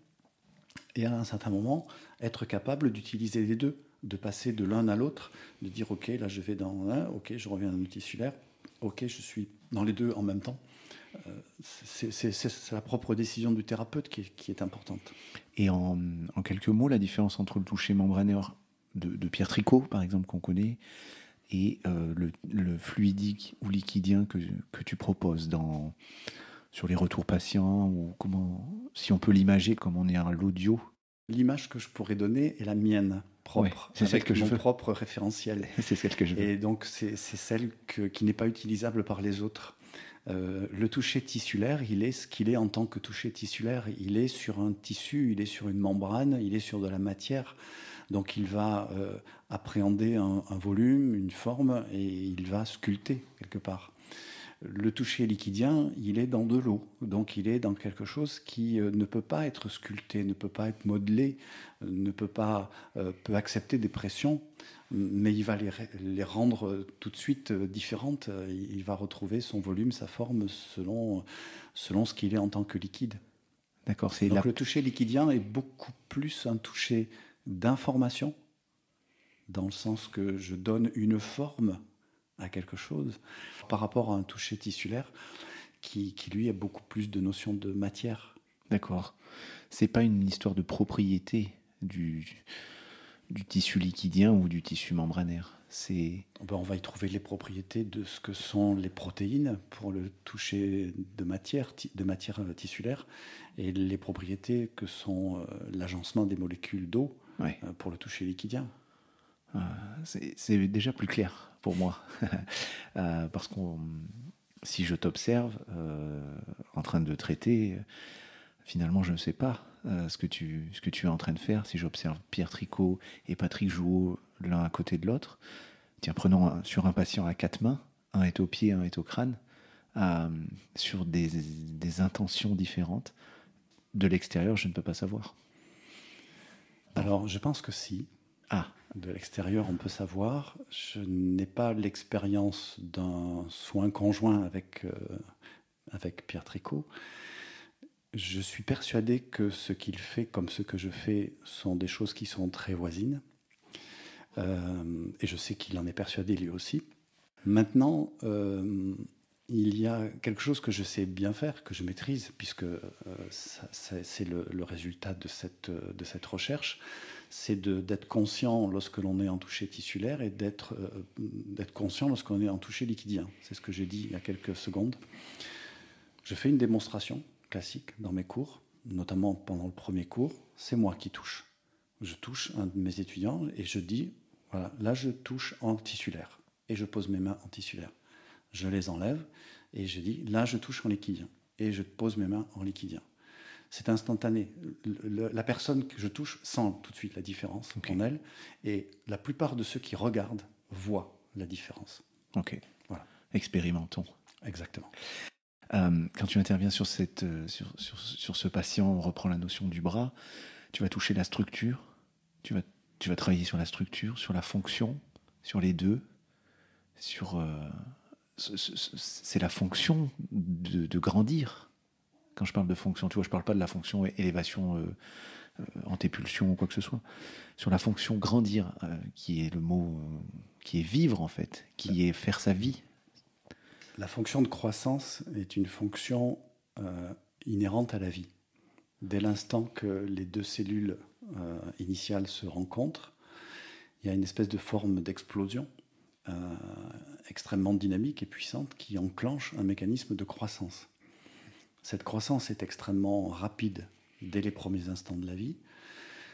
et à un certain moment, être capable d'utiliser les deux, de passer de l'un à l'autre, de dire, OK, là je vais dans un, OK, je reviens dans le tissulaire, ok, je suis dans les deux en même temps. Euh, c'est la propre décision du thérapeute qui est, importante. Et en, quelques mots, la différence entre le toucher membraneur de, Pierre Tricot, par exemple, qu'on connaît, et euh, le, fluidique ou liquidien que, que tu proposes dans, sur les retours patients, ou comment, si on peut l'imager comme on est à l'audio l'image que je pourrais donner est la mienne propre, C'est c'est que mon je propre référentiel. c'est celle que je veux. Et donc c'est celle qui n'est pas utilisable par les autres. Euh, le toucher tissulaire, il est ce qu'il est en tant que toucher tissulaire. Il est sur un tissu, il est sur une membrane, il est sur de la matière. Donc il va euh, appréhender un, volume, une forme, et il va sculpter quelque part le toucher liquidien, il est dans de l'eau. Donc il est dans quelque chose qui euh, ne peut pas être sculpté, ne peut pas être modelé, euh, ne peut pas euh, peut accepter des pressions, mais il va les, rendre tout de suite différentes. Il va retrouver son volume, sa forme selon, selon ce qu'il est en tant que liquide. D'accord, Donc le toucher liquidien est beaucoup plus un toucher d'information, dans le sens que je donne une forme à quelque chose par rapport à un toucher tissulaire qui, lui a beaucoup plus de notions de matière. D'accord. C'est pas une histoire de propriété du, du tissu liquidien ou du tissu membranaire. C'est. Ben, on va y trouver les propriétés de ce que sont les protéines pour le toucher de matière, de matière euh, tissulaire, et les propriétés que sont euh, l'agencement des molécules d'eau euh, pour le toucher liquidien. Euh, c'est déjà plus clair pour moi. Euh, parce qu'on si je t'observe euh, en train de traiter, finalement, je ne sais pas ce, que tu, ce que tu es en train de faire. Si j'observe Pierre Tricot et Patrick Jouot l'un à côté de l'autre, tiens, prenons sur un patient à quatre mains, un est au pied, un est au crâne, sur des, des, intentions différentes, de l'extérieur, je ne peux pas savoir. Alors, je pense que si. Ah. de l'extérieur, on peut savoir. Je n'ai pas l'expérience d'un soin conjoint euh, avec, Pierre Tricot. Je suis persuadé que ce qu'il fait, comme ce que je fais, sont des choses qui sont très voisines. Euh, et je sais qu'il en est persuadé lui aussi. Maintenant, euh, il y a quelque chose que je sais bien faire, que je maîtrise, puisque c'est le, résultat de cette recherche, c'est d'être conscient lorsque l'on est en toucher tissulaire et d'être euh, d'être conscient lorsqu'on est en toucher liquidien. C'est ce que j'ai dit il y a quelques secondes. Je fais une démonstration classique dans mes cours, notamment pendant le premier cours. C'est moi qui touche. Je touche un de mes étudiants et je dis, voilà, là je touche en tissulaire. Et je pose mes mains en tissulaire. Je les enlève et je dis, là je touche en liquidien. Et je pose mes mains en liquidien c'est instantané. la personne que je touche sent tout de suite la différence en elle, et la plupart de ceux qui regardent voient la différence. Ok. Voilà. Expérimentons. Exactement. Euh, quand tu interviens sur, cette, euh, sur, ce patient, on reprend la notion du bras, tu vas toucher la structure, tu vas, tu vas travailler sur la structure, sur la fonction, sur les deux, sur... Euh, c'est la fonction de grandir quand je parle de fonction, tu vois, je parle pas de la fonction élévation, euh, euh, antépulsion ou quoi que ce soit. Sur la fonction grandir, euh, qui est le mot, qui est vivre en fait, qui est faire sa vie. La fonction de croissance est une fonction inhérente à la vie. Dès l'instant que les deux cellules initiales se rencontrent, il y a une espèce de forme d'explosion extrêmement dynamique et puissante qui enclenche un mécanisme de croissance. Cette croissance est extrêmement rapide dès les premiers instants de la vie,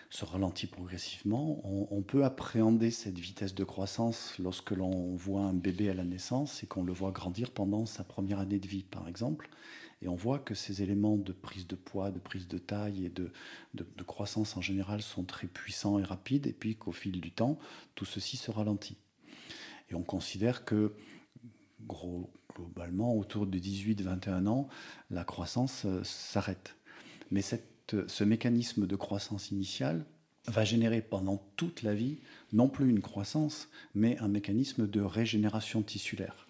se ralentit progressivement. On, peut appréhender cette vitesse de croissance lorsque l'on voit un bébé à la naissance et qu'on le voit grandir pendant sa première année de vie, par exemple. Et on voit que ces éléments de prise de poids, de prise de taille et de, de, de croissance en général sont très puissants et rapides, et puis qu'au fil du temps, tout ceci se ralentit. Et on considère que, gros, globalement autour de 18-21 ans, la croissance euh, s'arrête. Mais euh, ce mécanisme de croissance initiale va générer pendant toute la vie non plus une croissance, mais un mécanisme de régénération tissulaire.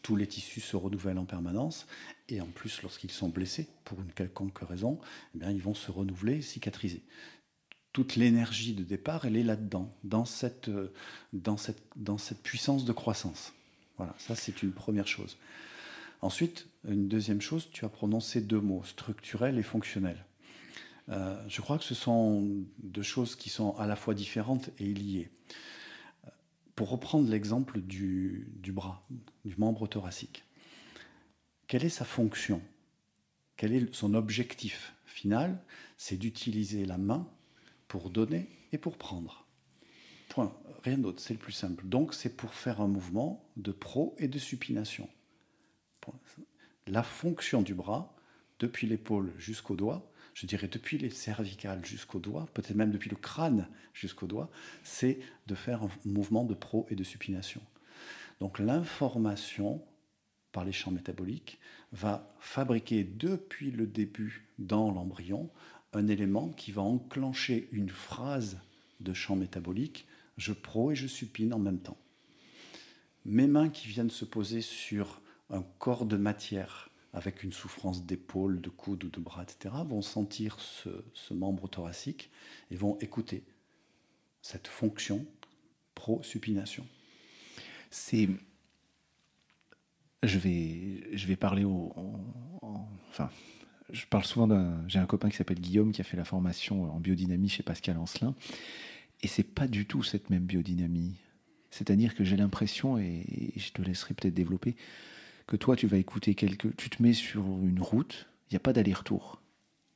Tous les tissus se renouvellent en permanence et en plus lorsqu'ils sont blessés pour une quelconque raison, eh bien, ils vont se renouveler cicatriser toute l'énergie de départ, elle est là-dedans, dans cette euh, puissance de croissance. Voilà, ça c'est une première chose. Ensuite, une deuxième chose, tu as prononcé deux mots, structurel et fonctionnel. Euh, je crois que ce sont deux choses qui sont à la fois différentes et liées. Pour reprendre l'exemple du bras, du membre thoracique, quelle est sa fonction Quel est son objectif final C'est d'utiliser la main pour donner et pour prendre. Point. Rien d'autre. C'est le plus simple. Donc, c'est pour faire un mouvement de pro et de supination. La fonction du bras, depuis l'épaule jusqu'au doigt, je dirais depuis les cervicales jusqu'au doigt, peut-être même depuis le crâne jusqu'au doigt, c'est de faire un mouvement de pro et de supination. Donc l'information par les champs métaboliques va fabriquer depuis le début dans l'embryon un élément qui va enclencher une phrase de champ métabolique je pro et je supine en même temps. Mes mains qui viennent se poser sur un corps de matière avec une souffrance d'épaule, de coude ou de bras, etc., vont sentir ce, membre thoracique et vont écouter cette fonction pro-supination. C'est. Je vais, je vais parler au. enfin, je parle souvent d'un. J'ai un copain qui s'appelle Guillaume qui a fait la formation en biodynamie chez Pascal Ancelin. Et c'est pas du tout cette même biodynamie. C'est-à-dire que j'ai l'impression, et je te laisserai peut-être développer, que toi, tu vas écouter quelque... Tu te mets sur une route, il n'y a pas d'aller-retour.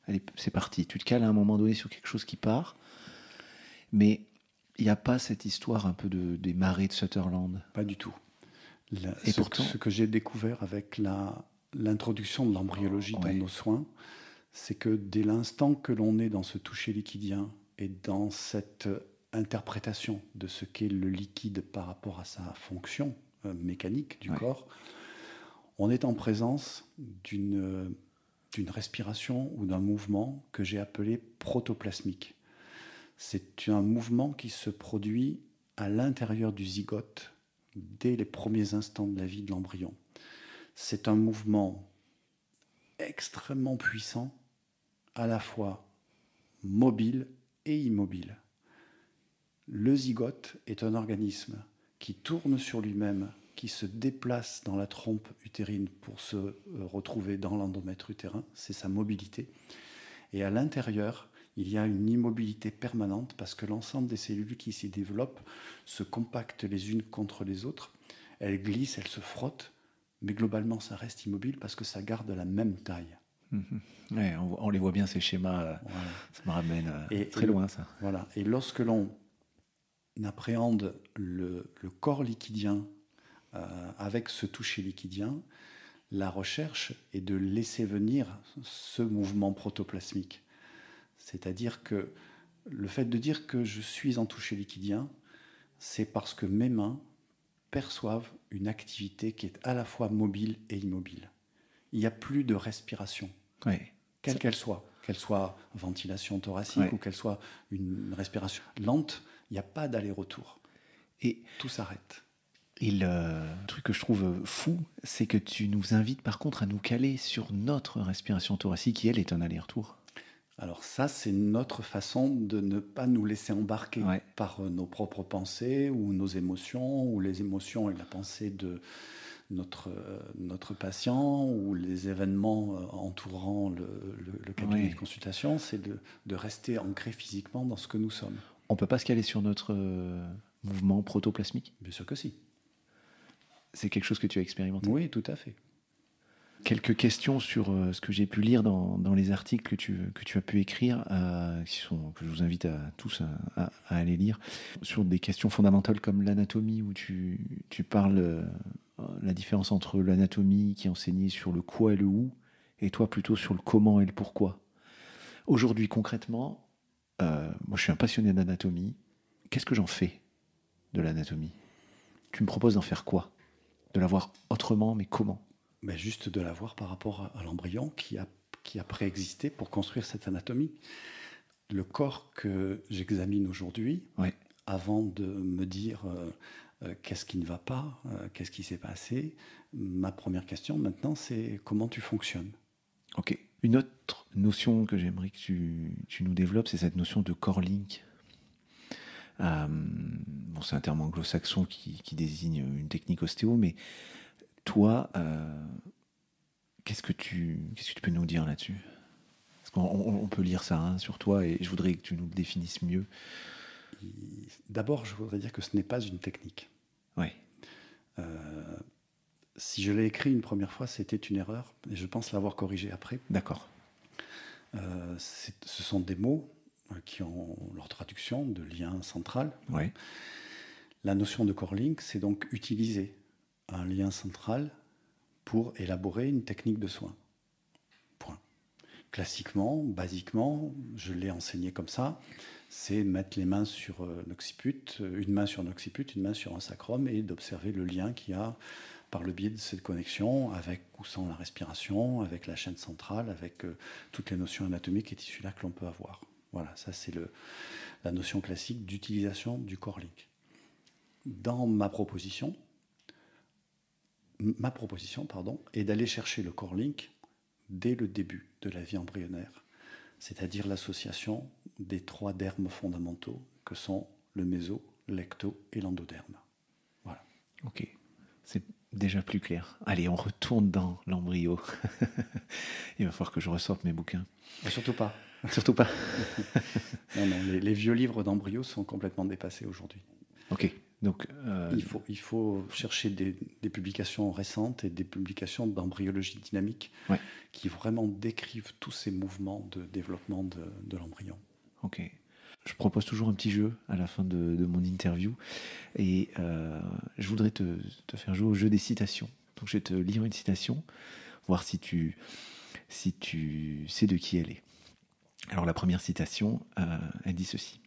Allez, c'est parti. Tu te cales à un moment donné sur quelque chose qui part, mais il n'y a pas cette histoire un peu de, des marées de Sutherland. Pas du tout. et ce, pourtant... ce que j'ai découvert avec la, l'introduction de l'embryologie dans nos soins, c'est que dès l'instant que l'on est dans ce toucher liquidien, et dans cette interprétation de ce qu'est le liquide par rapport à sa fonction euh, mécanique du corps, on est en présence d'une d'une respiration ou d'un mouvement que j'ai appelé protoplasmique. C'est un mouvement qui se produit à l'intérieur du zygote dès les premiers instants de la vie de l'embryon. C'est un mouvement extrêmement puissant, à la fois mobile et immobile. Le zygote est un organisme qui tourne sur lui-même, qui se déplace dans la trompe utérine pour se euh, retrouver dans l'endomètre utérin, c'est sa mobilité. Et à l'intérieur, il y a une immobilité permanente parce que l'ensemble des cellules qui s'y développent se compactent les unes contre les autres, elles glissent, elles se frottent, mais globalement ça reste immobile parce que ça garde la même taille. Mhm. on, les voit bien ces schémas. Euh, ça me ramène euh, très loin, ça. Voilà. Et lorsque l'on appréhende le, corps liquidien euh, avec ce toucher liquidien, la recherche est de laisser venir ce mouvement protoplasmique. C'est-à-dire que le fait de dire que je suis en toucher liquidien, c'est parce que mes mains perçoivent une activité qui est à la fois mobile et immobile. Il n'y a plus de respiration. Quelle qu'elle soit, qu'elle soit ventilation thoracique ou qu'elle soit une respiration lente, il n'y a pas d'aller-retour. Et tout s'arrête. Et le truc que je trouve fou, c'est que tu nous invites par contre à nous caler sur notre respiration thoracique qui, elle, est un aller-retour. Alors ça, c'est notre façon de ne pas nous laisser embarquer par nos propres pensées ou nos émotions ou les émotions et la pensée de, notre, euh, notre patient ou les événements euh, entourant le, le, cabinet de consultation, c'est de, de, rester ancré physiquement dans ce que nous sommes. On ne peut pas se caler sur notre euh, mouvement protoplasmique Bien sûr que si. C'est quelque chose que tu as expérimenté Oui, tout à fait quelques questions sur euh, ce que j'ai pu lire dans, les articles que tu, as pu écrire, euh, que je vous invite à tous à, aller lire, sur des questions fondamentales comme l'anatomie, où tu, parles euh, la différence entre l'anatomie qui est sur le quoi et le où, et toi plutôt sur le comment et le pourquoi. Aujourd'hui, concrètement, moi je suis un passionné d'anatomie, qu'est-ce que j'en fais de l'anatomie Tu me proposes d'en faire quoi De la voir autrement, mais comment Juste de la voir par rapport à, l'embryon qui a, qui a préexisté pour construire cette anatomie. Le corps que j'examine aujourd'hui, avant de me dire euh, euh, qu'est-ce qui ne va pas, euh, qu'est-ce qui s'est passé, ma première question maintenant, c'est comment tu fonctionnes Ok. Une autre notion que j'aimerais que tu, tu, nous développes, c'est cette notion de core link. bon, c'est un terme anglo-saxon qui, qui, désigne une technique ostéo, mais toi, euh, qu'est-ce que tu qu'est-ce que tu peux nous dire là-dessus Parce qu'on peut lire ça hein, sur toi et je voudrais que tu nous le définisses mieux. D'abord, je voudrais dire que ce n'est pas une technique. Oui. Euh, si je l'ai écrit une première fois, c'était une erreur et je pense l'avoir corrigé après. D'accord. Euh, ce sont des mots qui ont leur traduction de lien central. Oui. La notion de core link, c'est donc utiliser un lien central pour élaborer une technique de soin. Classiquement, basiquement, je l'ai enseigné comme ça, c'est mettre les mains sur un euh, occiput, euh, une main sur un occiput, une main sur un sacrum et d'observer le lien qu'il y a par le biais de cette connexion avec ou sans la respiration, avec la chaîne centrale, avec euh, toutes les notions anatomiques et tissulaires que l'on peut avoir. Voilà, ça c'est la notion classique d'utilisation du corps link. Dans ma proposition, ma proposition pardon, est d'aller chercher le core link dès le début de la vie embryonnaire, c'est-à-dire l'association des trois dermes fondamentaux que sont le méso, l'ecto et l'endoderme. Voilà. Ok, c'est déjà plus clair. Allez, on retourne dans l'embryo. Il va falloir que je ressorte mes bouquins. surtout pas. Surtout pas. les, vieux livres d'embryo sont complètement dépassés aujourd'hui. Ok. Donc, euh, il, faut, il faut chercher des, publications récentes et des publications d'embryologie dynamique qui vraiment décrivent tous ces mouvements de développement de, l'embryon. Ok. Je propose toujours un petit jeu à la fin de, mon interview et euh, je voudrais te, faire jouer au jeu des citations. Donc je vais te lire une citation, voir si tu, si tu sais de qui elle est. Alors la première citation, euh, elle dit ceci.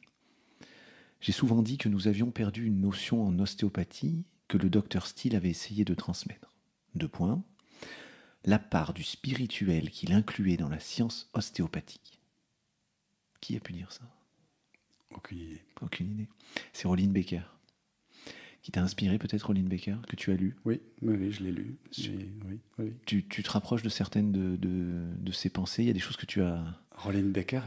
J'ai souvent dit que nous avions perdu une notion en ostéopathie que le docteur Steele avait essayé de transmettre. Deux points. La part du spirituel qu'il incluait dans la science ostéopathique. Qui a pu dire ça Aucune idée. Aucune idée. C'est Roline Becker. Qui t'a inspiré peut-être, Roline Becker, que tu as lu Oui, oui, je l'ai lu. Tu, te rapproches de certaines de, de ses pensées Il y a des choses que tu as Roland Becker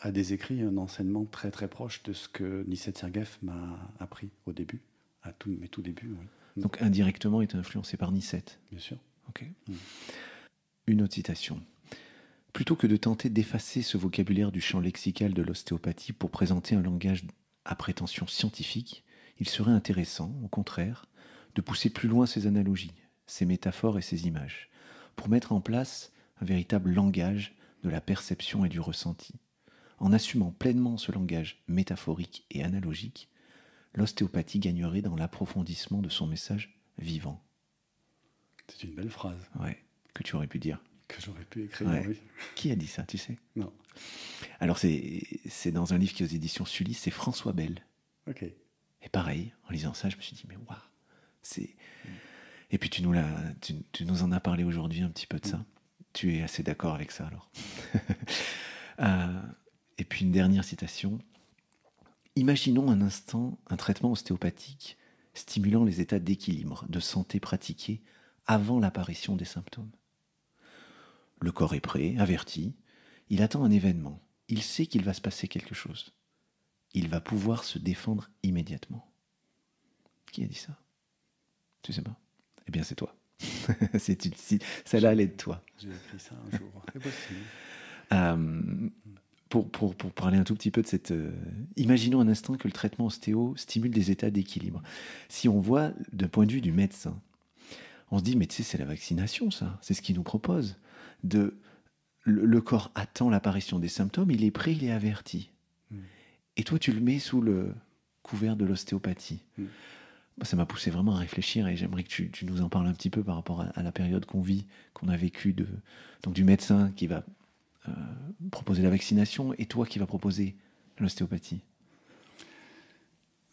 a des écrits, un enseignement très très proche de ce que Nissette Sergueff m'a appris au début, à tout, mes tout débuts. Donc indirectement est influencé par Nissette Bien sûr. Ok. Mm. Une autre citation. Plutôt que de tenter d'effacer ce vocabulaire du champ lexical de l'ostéopathie pour présenter un langage à prétention scientifique, il serait intéressant, au contraire, de pousser plus loin ces analogies, ces métaphores et ces images, pour mettre en place un véritable langage de la perception et du ressenti. En assumant pleinement ce langage métaphorique et analogique, l'ostéopathie gagnerait dans l'approfondissement de son message vivant. C'est une belle phrase. Ouais, que tu aurais pu dire. Que j'aurais pu écrire, Qui a dit ça, tu sais Non. Alors, c'est dans un livre qui est aux éditions Sully, c'est François Bell. Ok. Et pareil, en lisant ça, je me suis dit, mais waouh, c'est. Et puis, tu nous, tu nous en as parlé aujourd'hui un petit peu de mm. ça. Tu es assez d'accord avec ça alors. Euh, et puis une dernière citation. Imaginons un instant un traitement ostéopathique stimulant les états d'équilibre, de santé pratiqués avant l'apparition des symptômes. Le corps est prêt, averti, il attend un événement, il sait qu'il va se passer quelque chose. Il va pouvoir se défendre immédiatement. Qui a dit ça Tu sais pas Eh bien c'est toi c'est une, si, celle-là, elle est de toi. J'ai écrit ça un jour. Euh, pour, parler un tout petit peu de cette... Euh, imaginons un instant que le traitement ostéo stimule des états d'équilibre. Si on voit d'un point de vue du médecin, on se dit, mais tu sais, c'est la vaccination, ça. C'est ce qu'il nous propose. De, le, corps attend l'apparition des symptômes, il est prêt, il est averti. Hmm. Et toi, tu le mets sous le couvert de l'ostéopathie. Hmm. Bah, ça m'a poussé vraiment à réfléchir et j'aimerais que tu, nous en parles un petit peu par rapport à, la période qu'on vit, qu'on a vécue, donc du médecin qui va euh, proposer la vaccination et toi qui va proposer l'ostéopathie.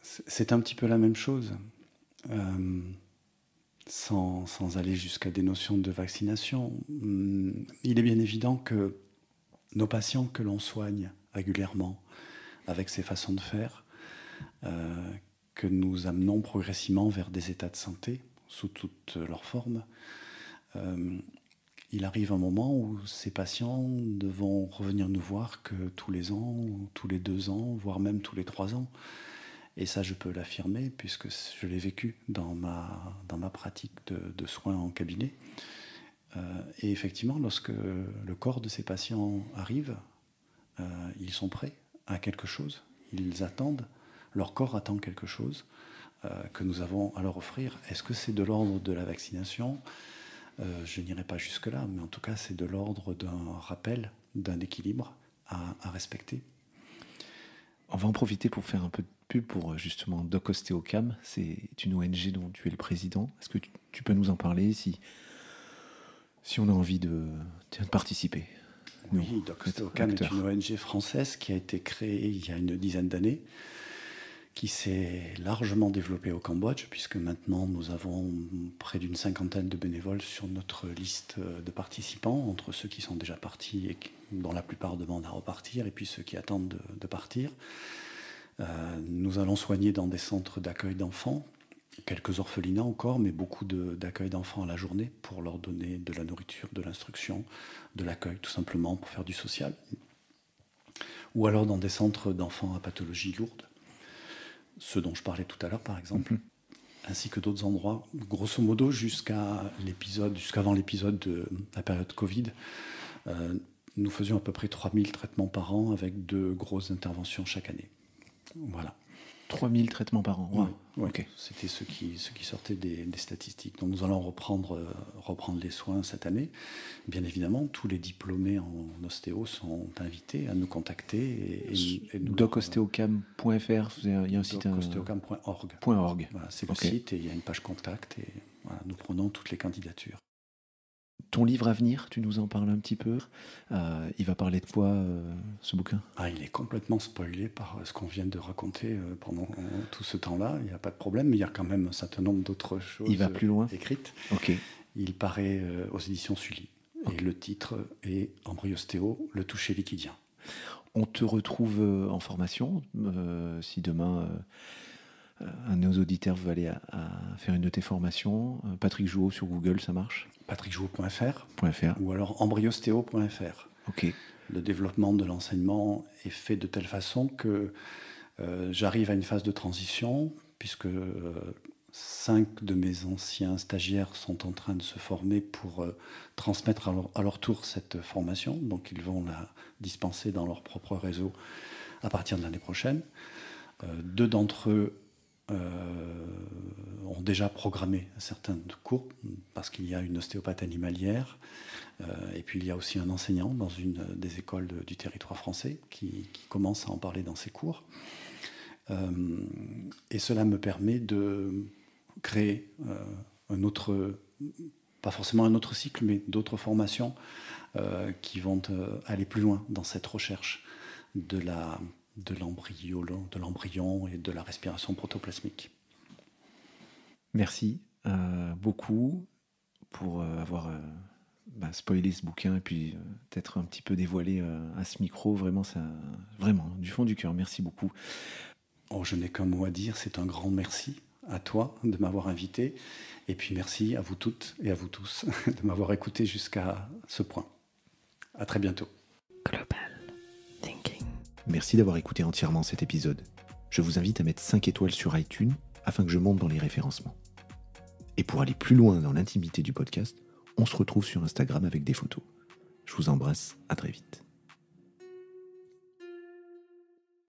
C'est un petit peu la même chose, euh, sans, aller jusqu'à des notions de vaccination. Il est bien évident que nos patients que l'on soigne régulièrement avec ces façons de faire, euh, que nous amenons progressivement vers des états de santé sous toutes leurs formes. Euh, il arrive un moment où ces patients ne vont revenir nous voir que tous les ans, tous les deux ans, voire même tous les trois ans. Et ça, je peux l'affirmer puisque je l'ai vécu dans ma, dans ma pratique de, soins en cabinet. Euh, et effectivement, lorsque le corps de ces patients arrive, euh, ils sont prêts à quelque chose, ils attendent leur corps attend quelque chose euh, que nous avons à leur offrir. Est-ce que c'est de l'ordre de la vaccination euh, Je n'irai pas jusque-là, mais en tout cas, c'est de l'ordre d'un rappel, d'un équilibre à, respecter. On va en profiter pour faire un peu de pub pour euh, justement Docosteocam. C'est une ONG dont tu es le président. Est-ce que tu, peux nous en parler si, si on a envie de, participer oui, Docosteocam est une ONG française qui a été créée il y a une dizaine d'années, qui s'est largement développé au Cambodge, puisque maintenant nous avons près d'une cinquantaine de bénévoles sur notre liste euh, de participants, entre ceux qui sont déjà partis et dont la plupart demandent à repartir, et puis ceux qui attendent de, partir. Euh, nous allons soigner dans des centres d'accueil d'enfants, quelques orphelinats encore, mais beaucoup d'accueil d'enfants à la journée pour leur donner de la nourriture, de l'instruction, de l'accueil, tout simplement pour faire du social. Ou alors dans des centres d'enfants à pathologie lourde ce dont je parlais tout à l'heure par exemple, mhm. ainsi que d'autres endroits. Grosso modo, jusqu'à l'épisode, jusqu'avant l'épisode de la période Covid, euh, nous faisions à peu près 3000 traitements par an avec deux grosses interventions chaque année. Voilà. 3000 traitements par an. Oui, C'était ce qui, ce qui sortait des, statistiques. Donc nous allons reprendre, euh, reprendre les soins cette année. Bien évidemment, tous les diplômés en ostéo sont invités à nous contacter. Et, et Docostéocam.fr, il y a un site. Docostéocam.org. c'est le site et il y a une page contact et nous prenons toutes les candidatures ton livre à venir, tu nous en parles un petit peu. Euh, il va parler de quoi euh, ce bouquin ah, Il est complètement spoilé par euh, ce qu'on vient de raconter pendant tout ce temps-là. Il n'y a pas de problème, mais il y a quand même un certain nombre d'autres choses il va plus loin. écrites. Il paraît aux éditions Sully. Et le titre est Embryostéo, le toucher liquidien. On te retrouve en formation si demain euh, un de nos auditeurs veut aller à, faire une de tes formations, euh, Patrick Jouot sur Google, ça marche patrickjouot.fr ou alors embryostéo.fr. Ok. Le développement de l'enseignement est fait de telle façon que euh, j'arrive à une phase de transition, puisque cinq de mes anciens stagiaires sont en train de se former pour transmettre à leur, tour cette formation. Donc ils vont la dispenser dans leur propre réseau à partir de l'année prochaine. deux d'entre eux euh, ont déjà programmé certains cours parce qu'il y a une ostéopathe animalière euh, et puis il y a aussi un enseignant dans une des écoles du territoire français qui, qui, commence à en parler dans ses cours. Euh, et cela me permet de créer un autre, pas forcément un autre cycle, mais d'autres formations qui vont aller plus loin dans cette recherche de la de l'embryon et de la respiration protoplasmique. Merci euh, beaucoup pour euh, avoir euh, bah, spoilé ce bouquin et puis peut-être un petit peu dévoilé à ce micro. Vraiment, vraiment, du fond du cœur, merci beaucoup. Oh, je n'ai qu'un mot à dire, c'est un grand merci à toi de m'avoir invité. Et puis merci à vous toutes et à vous tous de m'avoir écouté jusqu'à ce point. À très bientôt. Global Thinking. Merci d'avoir écouté entièrement cet épisode. Je vous invite à mettre 5 étoiles sur iTunes afin que je monte dans les référencements. Et pour aller plus loin dans l'intimité du podcast, on se retrouve sur Instagram avec des photos. Je vous embrasse, à très vite.